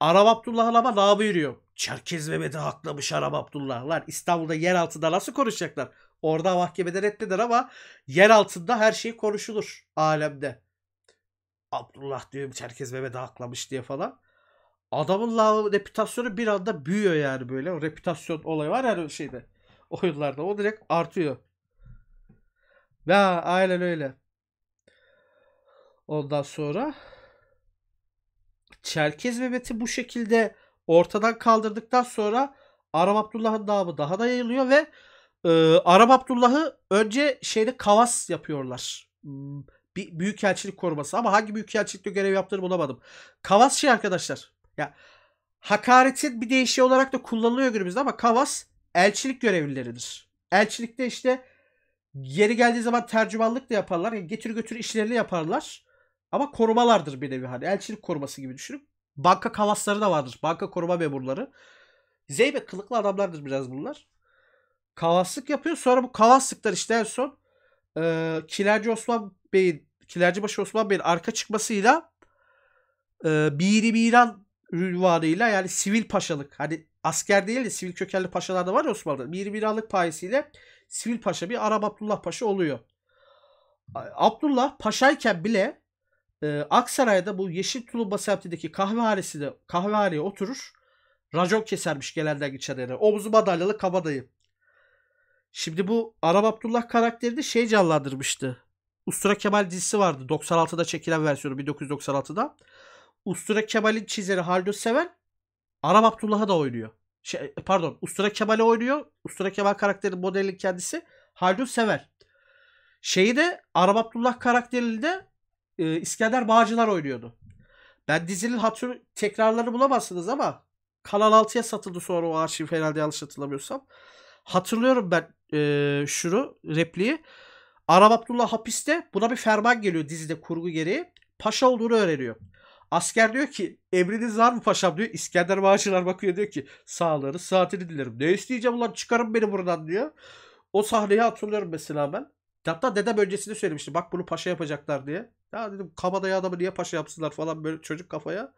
Arap Abdullah'ın ama nabı yürüyor. Çerkez Mehmet'i haklamış Arap Abdullah'lar. İstanbul'da yer altında nasıl konuşacaklar? Orada mahkemede reddeder ama yer altında her şey konuşulur alemde. Abdullah diyor herkes bebe haklamış diye falan. Adamın la reputasyonu bir anda büyüyor yani böyle. O reputasyon olayı var her hani şeyde. Oyunlarda o direkt artıyor. ve aynen öyle. Ondan sonra Çerkez Mehmet'i bu şekilde ortadan kaldırdıktan sonra Arap Abdullah'ın namı daha da yayılıyor ve e, Arap Abdullah'ı önce şeyde kavas yapıyorlar. Hmm, bir büyükelçilik koruması ama hangi büyükelçilikte görev yaptığını bulamadım. Kavas şey arkadaşlar. Ya hakaretin bir değişiği olarak da kullanılıyor günümüzde ama Kavas elçilik görevlileridir. Elçilikte işte geri geldiği zaman tercümanlık da yaparlar. Yani getir götür işlerini yaparlar. Ama korumalardır bir nevi hani. Elçilik koruması gibi düşünün. Banka kavasları da vardır. Banka koruma memurları. Zeybe kılıklı adamlardır biraz bunlar. Kavaslık yapıyor. Sonra bu kavaslıklar işte en son e, Kilerci Osman Bey'in Kilercibaşı Osman Bey'in arka çıkmasıyla e, Biri Biran rüvarıyla yani sivil paşalık hani asker değil de sivil kökenli paşalar da var ya Osmanlı'da. Biri Biranlık payesiyle sivil paşa bir Arap Abdullah Paşa oluyor. Abdullah paşayken bile e, Aksaray'da bu Yeşil Tulumba semtindeki kahvehanesine kahvehaneye oturur. Racon kesermiş gelenden geçenlere. Omuzu madalyalı kabadayı. Şimdi bu Arap Abdullah karakteri de şey canlandırmıştı. Ustura Kemal dizisi vardı. 96'da çekilen versiyonu 1996'da. Ustura Kemal'in çizeri Haldo Seven Arap Abdullah'a da oynuyor. Şey, e, pardon Ustura Kemal'i oynuyor. Ustura Kemal karakterinin modelin kendisi Haldo Sever. Şeyi de Arap Abdullah karakterinde e, İskender Bağcılar oynuyordu. Ben dizinin hatır tekrarlarını bulamazsınız ama Kanal 6'ya satıldı sonra o arşiv herhalde yanlış hatırlamıyorsam. Hatırlıyorum ben e, şuru repliği. Arap Abdullah hapiste buna bir ferman geliyor dizide kurgu gereği. Paşa olduğunu öğreniyor. Asker diyor ki emriniz var mı paşam diyor. İskender Bağışılar bakıyor diyor ki sağları saatini dilerim. Ne isteyeceğim ulan çıkarın beni buradan diyor. O sahneyi hatırlıyorum mesela ben. Hatta dedem öncesinde söylemişti bak bunu paşa yapacaklar diye. Ya dedim kabadayı adamı niye paşa yapsınlar falan böyle çocuk kafaya.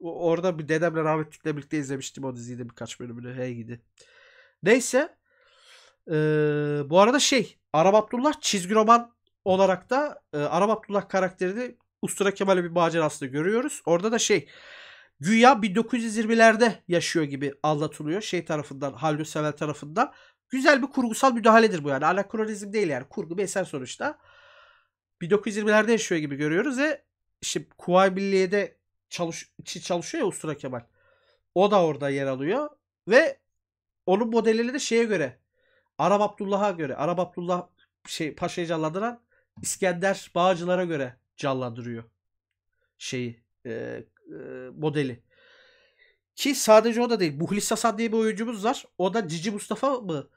O, orada bir dedemle rahmetlikle birlikte izlemiştim o diziyi de birkaç bölümünü. Hey gidi. Neyse ee, bu arada şey Arap Abdullah çizgi roman olarak da e, Arap Abdullah karakterini Ustura Kemal'e bir macerasında görüyoruz. Orada da şey güya 1920'lerde yaşıyor gibi anlatılıyor şey tarafından Haldun Sevel tarafından. Güzel bir kurgusal müdahaledir bu yani. Anakronizm değil yani. Kurgu bir eser sonuçta. 1920'lerde yaşıyor gibi görüyoruz ve işte Kuvayi Milliye'de çalış, çalışıyor ya Ustura Kemal. O da orada yer alıyor ve onun modelini de şeye göre Arap Abdullah'a göre Arap Abdullah şey Paşa'yı canlandıran İskender Bağcılar'a göre canlandırıyor şeyi e, e, modeli. Ki sadece o da değil. Muhlis Hasan diye bir oyuncumuz var. O da Cici Mustafa mı?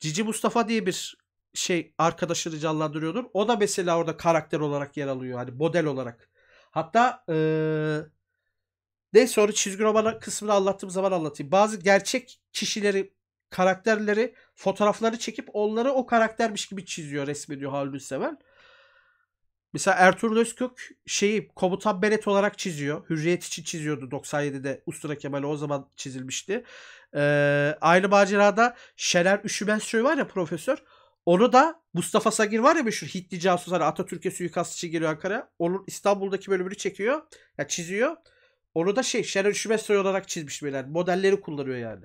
Cici Mustafa diye bir şey arkadaşını canlandırıyordur. O da mesela orada karakter olarak yer alıyor. Hani model olarak. Hatta ee, neyse onu çizgi roman kısmını anlattığım zaman anlatayım. Bazı gerçek kişileri karakterleri fotoğrafları çekip onları o karaktermiş gibi çiziyor resmediyor Haldun Sever. Mesela Ertuğrul Özkök şeyi komutan Beret olarak çiziyor. Hürriyet için çiziyordu 97'de. Ustura Kemal o zaman çizilmişti. Ee, aynı macerada Şener Üşümensoy var ya profesör. Onu da Mustafa Sagir var ya meşhur Hitli casus hani Atatürk'e suikastçı geliyor Ankara. Onun İstanbul'daki bölümünü çekiyor. Ya yani çiziyor. Onu da şey Şener Üşümensoy olarak çizmiş beyler. Modelleri kullanıyor yani.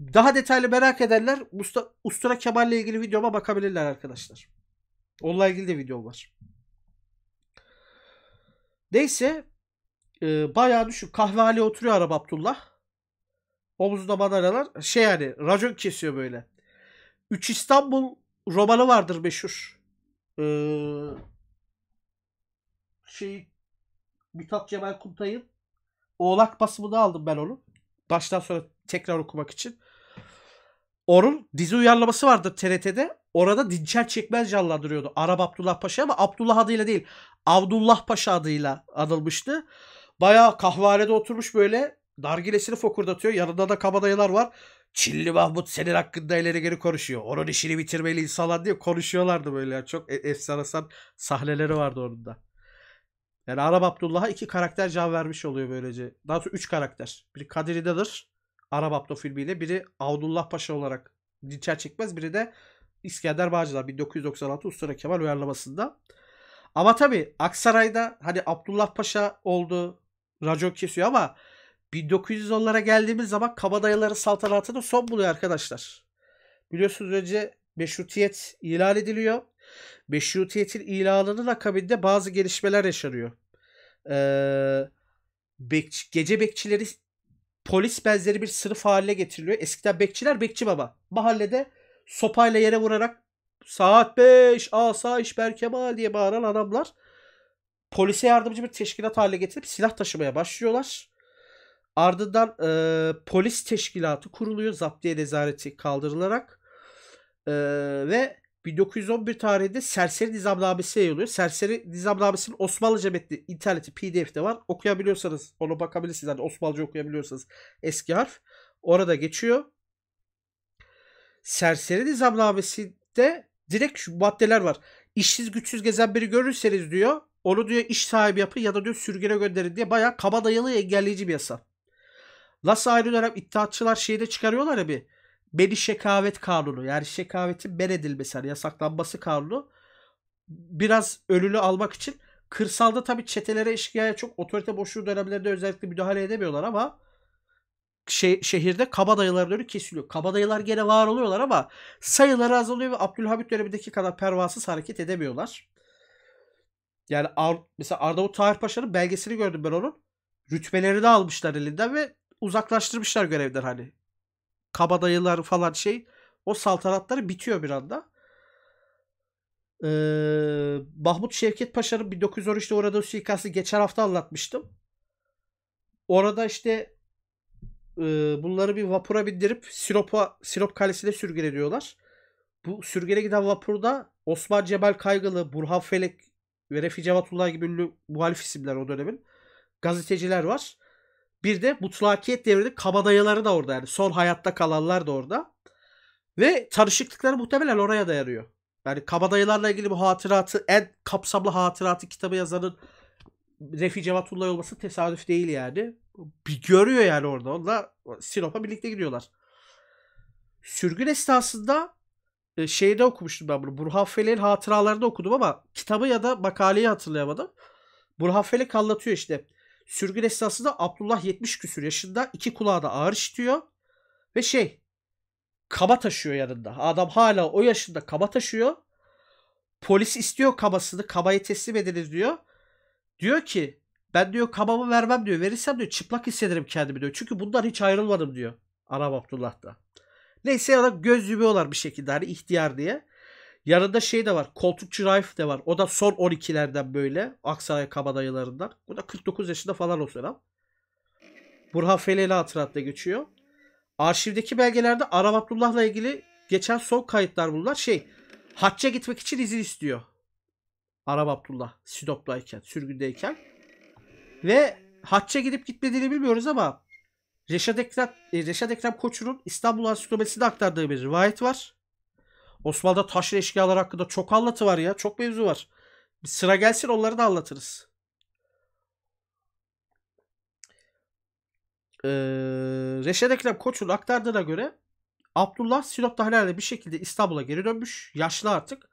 Daha detaylı merak ederler. Usta, Ustura Kemal ile ilgili videoma bakabilirler arkadaşlar. Onunla ilgili de video var. Neyse e, bayağı düşük. Kahvehali oturuyor Arap Abdullah. Omuzunda madalyalar. Şey yani racon kesiyor böyle. Üç İstanbul romanı vardır meşhur. Ee, şey Mithat Cemal Kuntay'ın Oğlak basımını aldım ben onu baştan sonra tekrar okumak için. Or'un dizi uyarlaması vardı TRT'de. Orada Dinçer Çekmez canlandırıyordu. Arap Abdullah Paşa ama Abdullah adıyla değil. Abdullah Paşa adıyla anılmıştı. Baya kahvehanede oturmuş böyle. Dargilesini fokurdatıyor. Yanında da kabadayılar var. Çilli Mahmut senin hakkında ileri geri konuşuyor. Onun işini bitirmeli insanlar diye konuşuyorlardı böyle. Çok e- efsane sahneleri vardı onun da. Yani Arap Abdullah'a iki karakter cevap vermiş oluyor böylece. Daha sonra üç karakter. Biri Kadri Dadır Arap Abdo filmiyle. Biri Abdullah Paşa olarak Dilçer Çekmez. Biri de İskender Bağcılar 1996 Ustura Kemal uyarlamasında. Ama tabi Aksaray'da hani Abdullah Paşa oldu. Racon kesiyor ama 1910'lara geldiğimiz zaman kabadayıların saltanatı da son buluyor arkadaşlar. Biliyorsunuz önce meşrutiyet ilan ediliyor. Meşrutiyetin ilanının akabinde bazı gelişmeler yaşanıyor. Ee, bekçi, gece bekçileri polis benzeri bir sınıf haline getiriliyor. Eskiden bekçiler bekçi baba. Mahallede sopayla yere vurarak saat 5 asayiş Berkemal diye bağıran adamlar polise yardımcı bir teşkilat haline getirip silah taşımaya başlıyorlar. Ardından e, polis teşkilatı kuruluyor. Zaptiye nezareti kaldırılarak. E, ve 1911 tarihinde Serseri Nizamnamesi yayılıyor. Serseri Nizamnamesi'nin Osmanlıca metni interneti PDF'de var. Okuyabiliyorsanız onu bakabilirsiniz. Hani Osmanlıca okuyabiliyorsanız eski harf. Orada geçiyor. Serseri Nizamnamesi'de direkt şu maddeler var. İşsiz güçsüz gezen biri görürseniz diyor. Onu diyor iş sahibi yapın ya da diyor sürgüne gönderin diye bayağı kaba dayalı engelleyici bir yasa. Nasıl ayrı dönem iddiatçılar şeyde çıkarıyorlar ya bir Beni şekavet kanunu yani şekavetin men edilmesi yani yasaklanması kanunu biraz ölülü almak için kırsalda tabi çetelere eşkıya çok otorite boşluğu dönemlerinde özellikle müdahale edemiyorlar ama şey, şehirde kabadayıların önü kesiliyor. Kabadayılar gene var oluyorlar ama sayıları azalıyor ve Abdülhamit dönemindeki kadar pervasız hareket edemiyorlar. Yani Ar mesela Arnavut Tahir Paşa'nın belgesini gördüm ben onun. Rütbelerini almışlar elinden ve uzaklaştırmışlar görevden hani kabadayılar falan şey o saltanatları bitiyor bir anda. Ee, Mahmut Şevket Paşa'nın 1913'te uğradığı suikastı geçen hafta anlatmıştım. Orada işte e, bunları bir vapura bindirip Sinop'a, Sinop Kalesi'ne sürgün ediyorlar. Bu sürgüne giden vapurda Osman Cemal Kaygılı, Burhan Felek ve Refi Cevatullah gibi ünlü muhalif isimler o dönemin. Gazeteciler var. Bir de mutlakiyet devrinde kabadayaları da orada yani. Son hayatta kalanlar da orada. Ve tanışıklıkları muhtemelen oraya da yarıyor Yani kabadayılarla ilgili bu hatıratı en kapsamlı hatıratı kitabı yazanın Refi Cevatullah olması tesadüf değil yani. Bir görüyor yani orada. Onlar Sinop'a birlikte gidiyorlar. Sürgün esnasında e, şeyde okumuştum ben bunu. Burhanfele'nin hatıralarını okudum ama kitabı ya da makaleyi hatırlayamadım. Burhanfele anlatıyor işte. Sürgün esnasında Abdullah 70 küsür yaşında iki kulağı da ağır işitiyor. Ve şey kaba taşıyor yanında. Adam hala o yaşında kaba taşıyor. Polis istiyor kabasını. Kabayı teslim ediniz diyor. Diyor ki ben diyor kabamı vermem diyor. Verirsem diyor çıplak hissederim kendimi diyor. Çünkü bundan hiç ayrılmadım diyor. Arap Abdullah da. Neyse ya da göz yumuyorlar bir şekilde hani ihtiyar diye. Yarında şey de var. Koltukçu Raif de var. O da son 12'lerden böyle. Aksaray kabadayılarından. O da 49 yaşında falan o sıra. Burhan Feleli hatıratla geçiyor. Arşivdeki belgelerde Arap Abdullah'la ilgili geçen son kayıtlar bunlar. Şey hacca gitmek için izin istiyor. Arap Abdullah Sidop'tayken, sürgündeyken. Ve hacca gidip gitmediğini bilmiyoruz ama Reşat Ekrem, e, Reşat Ekrem Koçu'nun İstanbul Ansiklopedisi'nde aktardığı bir rivayet var. Osmanlı'da taşlı eşkıyalar hakkında çok anlatı var ya. Çok mevzu var. Bir sıra gelsin onları da anlatırız. Ee, Reşet Ekrem Koç'un aktardığına göre Abdullah Sinop'ta helalle bir şekilde İstanbul'a geri dönmüş. Yaşlı artık.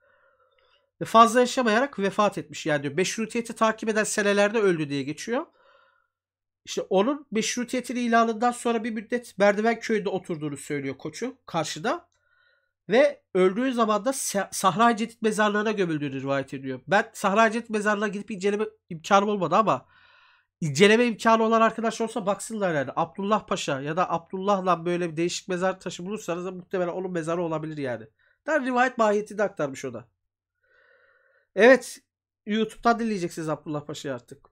Ve fazla yaşamayarak vefat etmiş. Yani diyor meşrutiyeti takip eden senelerde öldü diye geçiyor. İşte onun meşrutiyetin ilanından sonra bir müddet Merdiven Köyü'nde oturduğunu söylüyor koçu karşıda. Ve öldüğü zaman da Sahra Cedid mezarlığına gömüldüğünü rivayet ediyor. Ben Sahra Cedid mezarlığına gidip inceleme imkanım olmadı ama inceleme imkanı olan arkadaş olsa baksınlar yani. Abdullah Paşa ya da Abdullah'la böyle bir değişik mezar taşı bulursanız da muhtemelen onun mezarı olabilir yani. Der rivayet mahiyetini de aktarmış o da. Evet. YouTube'dan dinleyeceksiniz Abdullah Paşa'yı artık.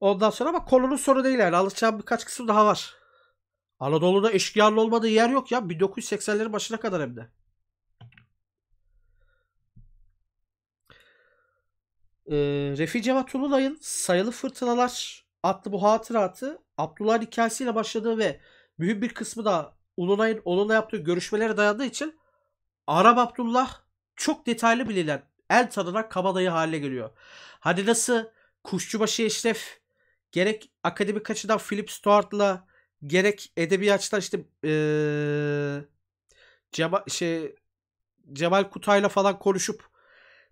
Ondan sonra ama konunun soru değil yani. Alışacağım birkaç kısım daha var. Anadolu'da eşkıyalı olmadığı yer yok ya. 1980'lerin başına kadar hem de. Ee, Refi Cevat Ulunay'ın Sayılı Fırtınalar adlı bu hatıratı Abdullah hikayesiyle başladığı ve büyük bir kısmı da Ulunay'ın onunla yaptığı görüşmelere dayandığı için Arap Abdullah çok detaylı bilinen el tadına kabadayı haline geliyor. Hadi nasıl Kuşçubaşı Eşref gerek akademik açıdan Philip Stewart'la gerek edebiyatçılar işte ee, Cemal, şey, Cemal Kutay'la falan konuşup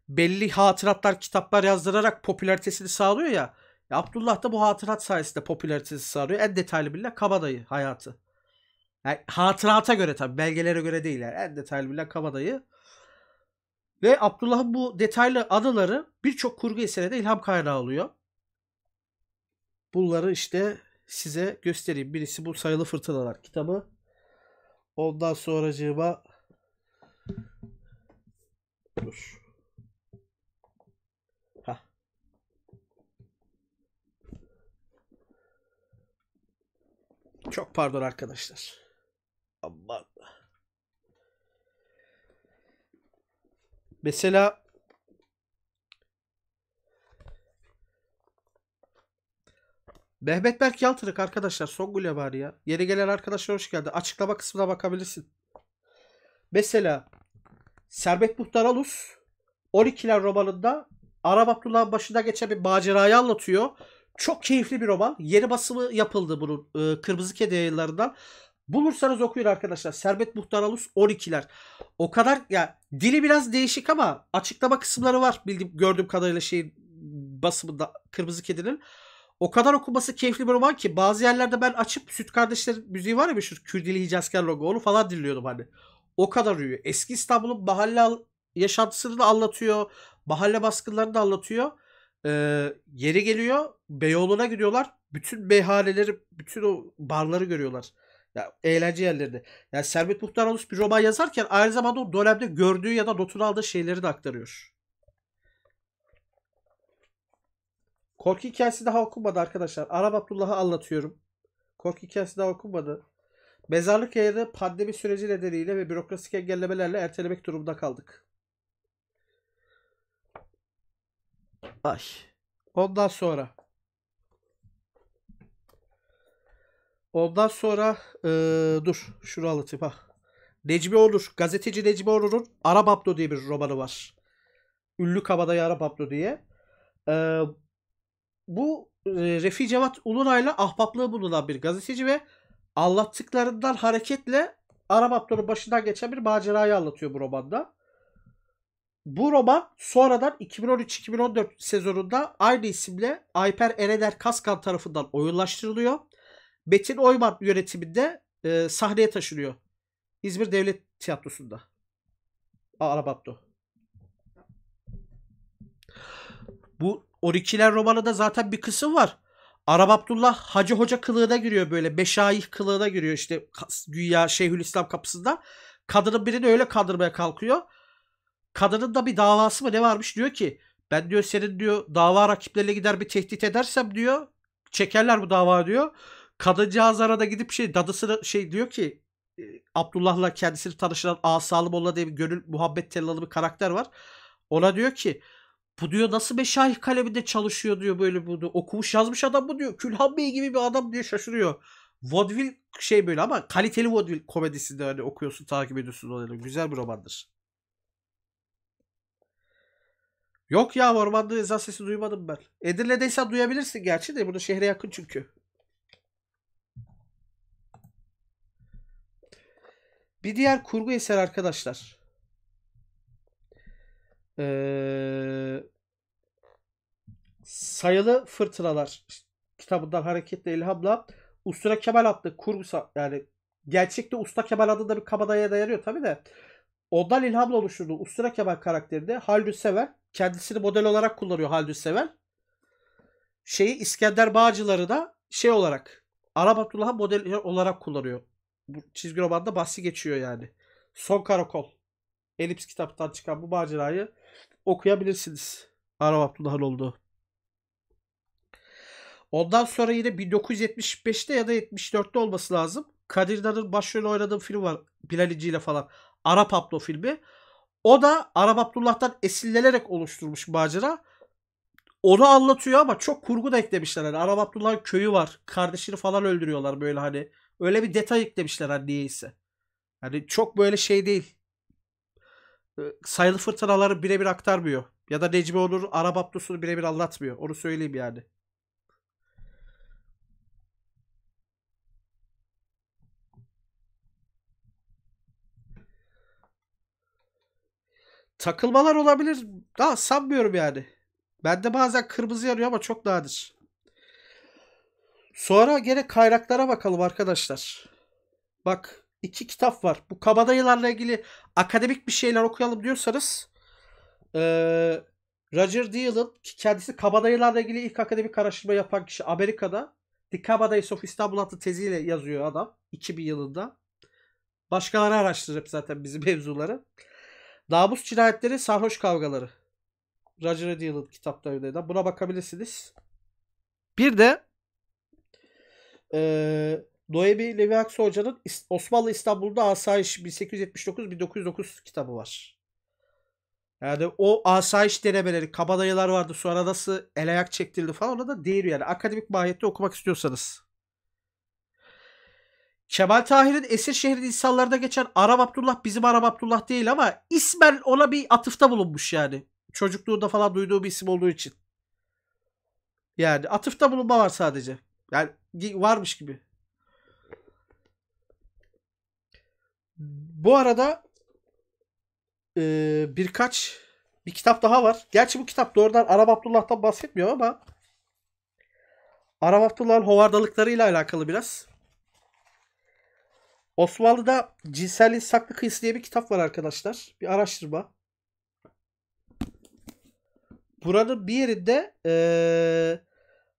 belli hatıratlar, kitaplar yazdırarak popülaritesini sağlıyor ya. ya Abdullah da bu hatırat sayesinde popülaritesini sağlıyor. En detaylı bile Kabadayı hayatı. Yani hatırata göre tabii belgelere göre değil. Yani. En detaylı bile Kabadayı. Ve Abdullah'ın bu detaylı anıları birçok kurgu eserine de ilham kaynağı oluyor. Bunları işte size göstereyim. Birisi bu sayılı fırtınalar kitabı. Ondan sonracığıma dur. Çok pardon arkadaşlar. Aman. Mesela Mehmet Berk Yaltırık arkadaşlar. Songül'e var ya. Yeni gelen arkadaşlar hoş geldin. Açıklama kısmına bakabilirsin. Mesela Servet Muhtar Alus 12'ler romanında Arap Abdullah'ın başına geçen bir macerayı anlatıyor. Çok keyifli bir roman. Yeni basımı yapıldı bunun e, Kırmızı Kedi yayınlarından. Bulursanız okuyun arkadaşlar. Servet Muhtar Alus 12'ler. O kadar ya dili biraz değişik ama açıklama kısımları var bildiğim gördüğüm kadarıyla şey basımında Kırmızı Kedi'nin o kadar okuması keyifli bir roman ki bazı yerlerde ben açıp Süt Kardeşler müziği var ya meşhur Kürdili Hicazkar Logoğlu falan dinliyordum hani. O kadar uyuyor. Eski İstanbul'un mahalle yaşantısını da anlatıyor. Mahalle baskınlarını da anlatıyor. Ee, yeri geliyor Beyoğlu'na gidiyorlar. Bütün meyhaneleri, bütün o barları görüyorlar. Ya, eğlence yerlerini. Yani Servet Muhtaroğlu bir roman yazarken aynı zamanda o dönemde gördüğü ya da notunu aldığı şeyleri de aktarıyor. Korku hikayesi daha okunmadı arkadaşlar. Arap Abdullah'ı anlatıyorum. Korku hikayesi daha okunmadı. Mezarlık yayını pandemi süreci nedeniyle ve bürokratik engellemelerle ertelemek durumunda kaldık. Ay. Ondan sonra. Ondan sonra ee, dur şunu anlatayım ha. Necmi Onur, gazeteci Necmi Onur'un Arap Abdo diye bir romanı var. Ünlü Kabadayı Arap Abdo diye. Ee, bu e, Refi Cevat Ulunay'la ahbaplığı bulunan bir gazeteci ve anlattıklarından hareketle Arap Abdur'un başından geçen bir macerayı anlatıyor bu romanda. Bu roman sonradan 2013-2014 sezonunda aynı isimle Ayper Erener Kaskan tarafından oyunlaştırılıyor. Betin Oyman yönetiminde e, sahneye taşınıyor. İzmir Devlet Tiyatrosu'nda. Arap Abdu. Bu Orikiler romanı romanında zaten bir kısım var. Arab Abdullah Hacı Hoca kılığına giriyor böyle. Beşayih kılığına giriyor işte güya Şeyhülislam kapısında. Kadının birini öyle kaldırmaya kalkıyor. Kadının da bir davası mı ne varmış diyor ki ben diyor senin diyor dava rakiplerine gider bir tehdit edersem diyor çekerler bu dava diyor. Kadıncağız arada gidip şey dadısını şey diyor ki e, Abdullah'la kendisini tanıştıran Asalı Molla diye bir gönül muhabbet tellalı bir karakter var. Ona diyor ki bu diyor nasıl bir şah kaleminde çalışıyor diyor böyle bu diyor. Okumuş yazmış adam bu diyor. Külhan Bey gibi bir adam diye şaşırıyor. Vaudeville şey böyle ama kaliteli vaudeville komedisi de hani okuyorsun takip ediyorsun olayları. Güzel bir romandır. Yok ya ormanda ezan sesi duymadım ben. Edirne'deysen duyabilirsin gerçi de burada şehre yakın çünkü. Bir diğer kurgu eser arkadaşlar e, sayılı fırtınalar kitabından hareketle ilhamla Ustura Kemal adlı kurgusal yani gerçekte Usta Kemal adında bir kabadaya dayanıyor tabi de ondan ilhamla oluşturduğu Ustura Kemal karakterinde Haldun Sever kendisini model olarak kullanıyor Haldun Sever. Şeyi İskender Bağcıları da şey olarak Arap Abdullah'ı model olarak kullanıyor. Bu çizgi romanda bahsi geçiyor yani. Son Karakol Elips kitaptan çıkan bu macerayı okuyabilirsiniz. Arap oldu. Ondan sonra yine 1975'te ya da 74'te olması lazım. Kadir İnan'ın başrolü oynadığı film var. Bilal İnci ile falan. Arap Ablo filmi. O da Arap Abdullah'tan esinlenerek oluşturmuş macera. Onu anlatıyor ama çok kurgu da eklemişler. Hani Arap Abdullah'ın köyü var. Kardeşini falan öldürüyorlar böyle hani. Öyle bir detay eklemişler hani niyeyse. Hani çok böyle şey değil. Ee, sayılı fırtınaları birebir aktarmıyor. Ya da Necmi Onur Arap Abdüs'ünü birebir anlatmıyor. Onu söyleyeyim yani. Takılmalar olabilir. Daha sanmıyorum yani. Bende bazen kırmızı yanıyor ama çok nadir. Sonra gene kayraklara bakalım arkadaşlar. Bak iki kitap var. Bu kabadayılarla ilgili akademik bir şeyler okuyalım diyorsanız e, Roger Deal'ın ki kendisi kabadayılarla ilgili ilk akademik araştırma yapan kişi Amerika'da The Kabadayıs of İstanbul adlı teziyle yazıyor adam 2000 yılında. Başkaları araştırıp zaten bizim [laughs] mevzuları. Namus cinayetleri, sarhoş kavgaları. Roger Deal'ın kitaplarında. Buna bakabilirsiniz. Bir de e, Noemi Levi Aksu Hoca'nın Osmanlı İstanbul'da Asayiş 1879-1909 kitabı var. Yani o asayiş denemeleri, kabadayılar vardı sonra nasıl el ayak çektirildi falan ona da değil yani. Akademik mahiyette okumak istiyorsanız. Kemal Tahir'in esir Eskişehir'in insanlarına geçen Arap Abdullah bizim Arap Abdullah değil ama ismen ona bir atıfta bulunmuş yani. Çocukluğunda falan duyduğu bir isim olduğu için. Yani atıfta bulunma var sadece. Yani varmış gibi. Bu arada e, birkaç bir kitap daha var. Gerçi bu kitap doğrudan Arap Abdullah'tan bahsetmiyor ama Arap Abdullah'ın hovardalıklarıyla alakalı biraz. Osmanlı'da cinselliğin saklı kıyısı diye bir kitap var arkadaşlar. Bir araştırma. Buranın bir yerinde e,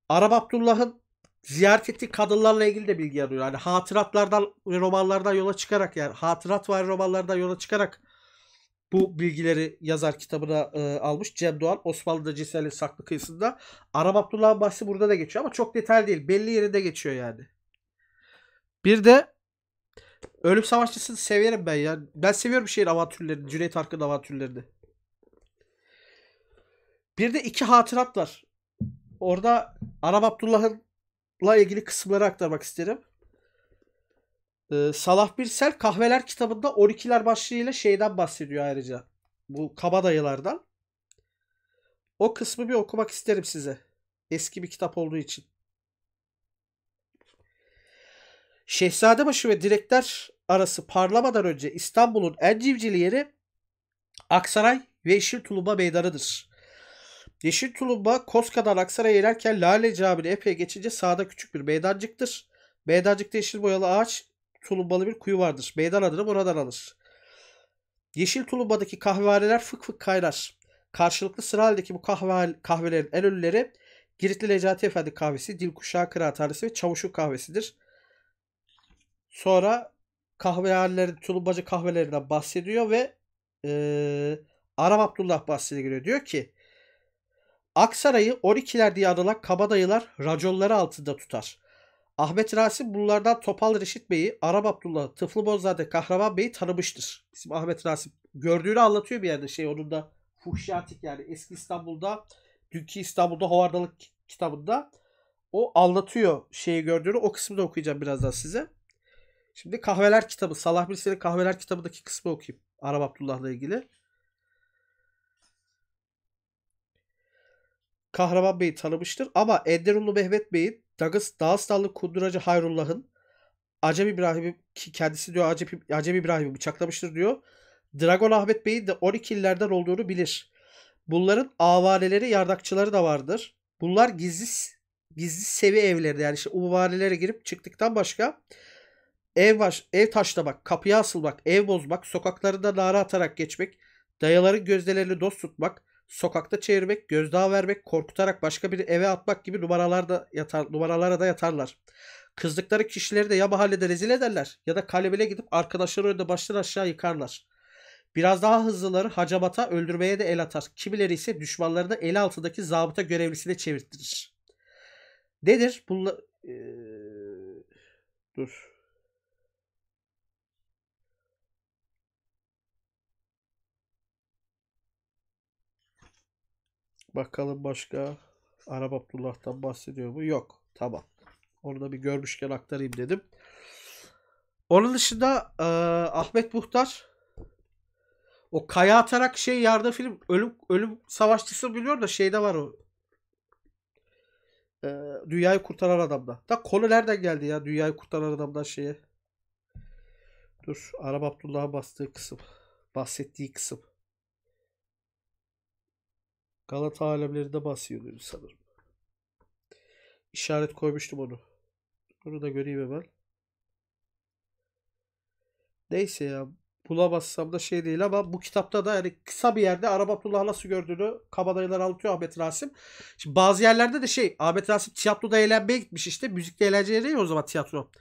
Arap Abdullah'ın ziyaret ettiği kadınlarla ilgili de bilgi alıyor. Hani hatıratlardan ve romanlardan yola çıkarak yani hatırat var romanlardan yola çıkarak bu bilgileri yazar kitabına e, almış Cem Doğan. Osmanlı'da Cinsel'in saklı kıyısında. Arap Abdullah bahsi burada da geçiyor ama çok detaylı değil. Belli yerinde geçiyor yani. Bir de Ölüm Savaşçısı'nı severim ben ya. Ben seviyorum şeyin avantürlerini. Cüneyt Arkın avantürlerini. Bir de iki hatırat var. Orada Arap Abdullah'ın Salah'la ilgili kısımları aktarmak isterim. Ee, Salah Birsel Kahveler kitabında 12'ler başlığıyla şeyden bahsediyor ayrıca. Bu kabadayılardan. O kısmı bir okumak isterim size. Eski bir kitap olduğu için. Şehzadebaşı ve direkler arası parlamadan önce İstanbul'un en civcili yeri Aksaray ve Yeşil Tulumba Meydanı'dır. Yeşil tulumba Koska'dan Aksaray'a ilerken Lale Camii epey geçince sağda küçük bir meydancıktır. Meydancıkta yeşil boyalı ağaç tulumbalı bir kuyu vardır. Meydan adını buradan alır. Yeşil tulumbadaki kahvehaneler fık fık kaynar. Karşılıklı sıra halindeki bu kahve, kahvelerin en ünlüleri Giritli Necati Efendi kahvesi, Dilkuşağı Kıraathanesi ve Çavuşuk kahvesidir. Sonra kahvehanelerin, tulumbacı kahvelerinden bahsediyor ve e, Arap Abdullah bahsediyor. Diyor ki Aksaray'ı Orikiler diyarlılak kabadayılar racolları altında tutar. Ahmet Rasim bunlardan Topal Reşit Bey'i, Arap Abdullah, Tıflı Bozade, Kahraman Bey'i tanımıştır. Bizim Ahmet Rasim gördüğünü anlatıyor bir yerde şey onun da fuhşatik yani eski İstanbul'da dünkü İstanbul'da Hovardalık kitabında o anlatıyor şeyi gördüğünü o kısmı da okuyacağım birazdan size. Şimdi kahveler kitabı Salah Birsel'in kahveler kitabındaki kısmı okuyayım Arap Abdullah'la ilgili. Kahraman Bey'i tanımıştır ama Enderunlu Mehmet Bey'in Dağıstanlı Kunduracı Hayrullah'ın Acem İbrahim'i ki kendisi diyor Acem, Acem İbrahim'i bıçaklamıştır diyor. Dragon Ahmet Bey'in de 12 illerden olduğunu bilir. Bunların avaneleri, yardakçıları da vardır. Bunlar gizli gizli sevi evlerde yani işte umvanelere girip çıktıktan başka ev baş, ev taşlamak, kapıya asılmak, ev bozmak, sokaklarında nara atarak geçmek, dayaların gözdelerini dost tutmak, sokakta çevirmek, gözdağı vermek, korkutarak başka bir eve atmak gibi numaralarda yatar, numaralara da yatarlar. Kızdıkları kişileri de ya mahallede rezil ederler ya da kalebile gidip arkadaşları önünde baştan aşağı yıkarlar. Biraz daha hızlıları hacamata öldürmeye de el atar. Kimileri ise düşmanlarını el altındaki zabıta görevlisine çevirtirir. Nedir? Bunla... Ee... Dur. Bakalım başka. Arap Abdullah'tan bahsediyor mu? Yok. Tamam. Onu da bir görmüşken aktarayım dedim. Onun dışında e, Ahmet Muhtar o kaya atarak şey yarda film ölüm ölüm savaşçısı biliyor da şeyde var o. E, dünyayı kurtaran adamda. Da konu nereden geldi ya dünyayı kurtaran adamdan şeye? Dur. Arap Abdullah'a bastığı kısım. Bahsettiği kısım. Galata alemlerinde bahsediyordu sanırım. İşaret koymuştum onu. Onu da göreyim hemen. Neyse ya bulamazsam da şey değil ama bu kitapta da yani kısa bir yerde Arap Abdullah nasıl gördüğünü kabadayılar anlatıyor Ahmet Rasim. Şimdi bazı yerlerde de şey Ahmet Rasim tiyatroda eğlenmeye gitmiş işte. Müzikle eğlenceli değil o zaman tiyatro?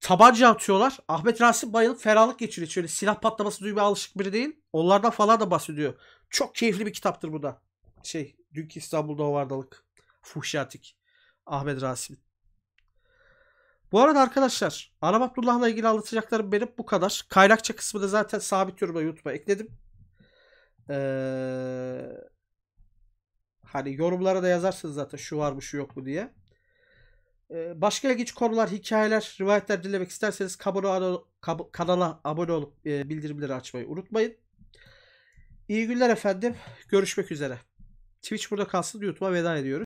Tabanca atıyorlar. Ahmet Rasim bayılıp ferahlık geçiriyor. Şöyle silah patlaması duymaya alışık biri değil. Onlardan falan da bahsediyor. Çok keyifli bir kitaptır bu da. Şey, dünkü İstanbul'da o vardalık. Fuhşatik. Ahmet Rasim. Bu arada arkadaşlar Arap Abdullah'la ilgili anlatacaklarım benim bu kadar. Kaynakça kısmı da zaten sabit yoruma YouTube'a ekledim. Ee, hani yorumlara da yazarsınız zaten şu var mı şu yok mu diye. Ee, başka ilginç konular, hikayeler, rivayetler dinlemek isterseniz kanala, kanala abone olup e, bildirimleri açmayı unutmayın. İyi günler efendim. Görüşmek üzere. Twitch burada kalsın. YouTube'a veda ediyoruz.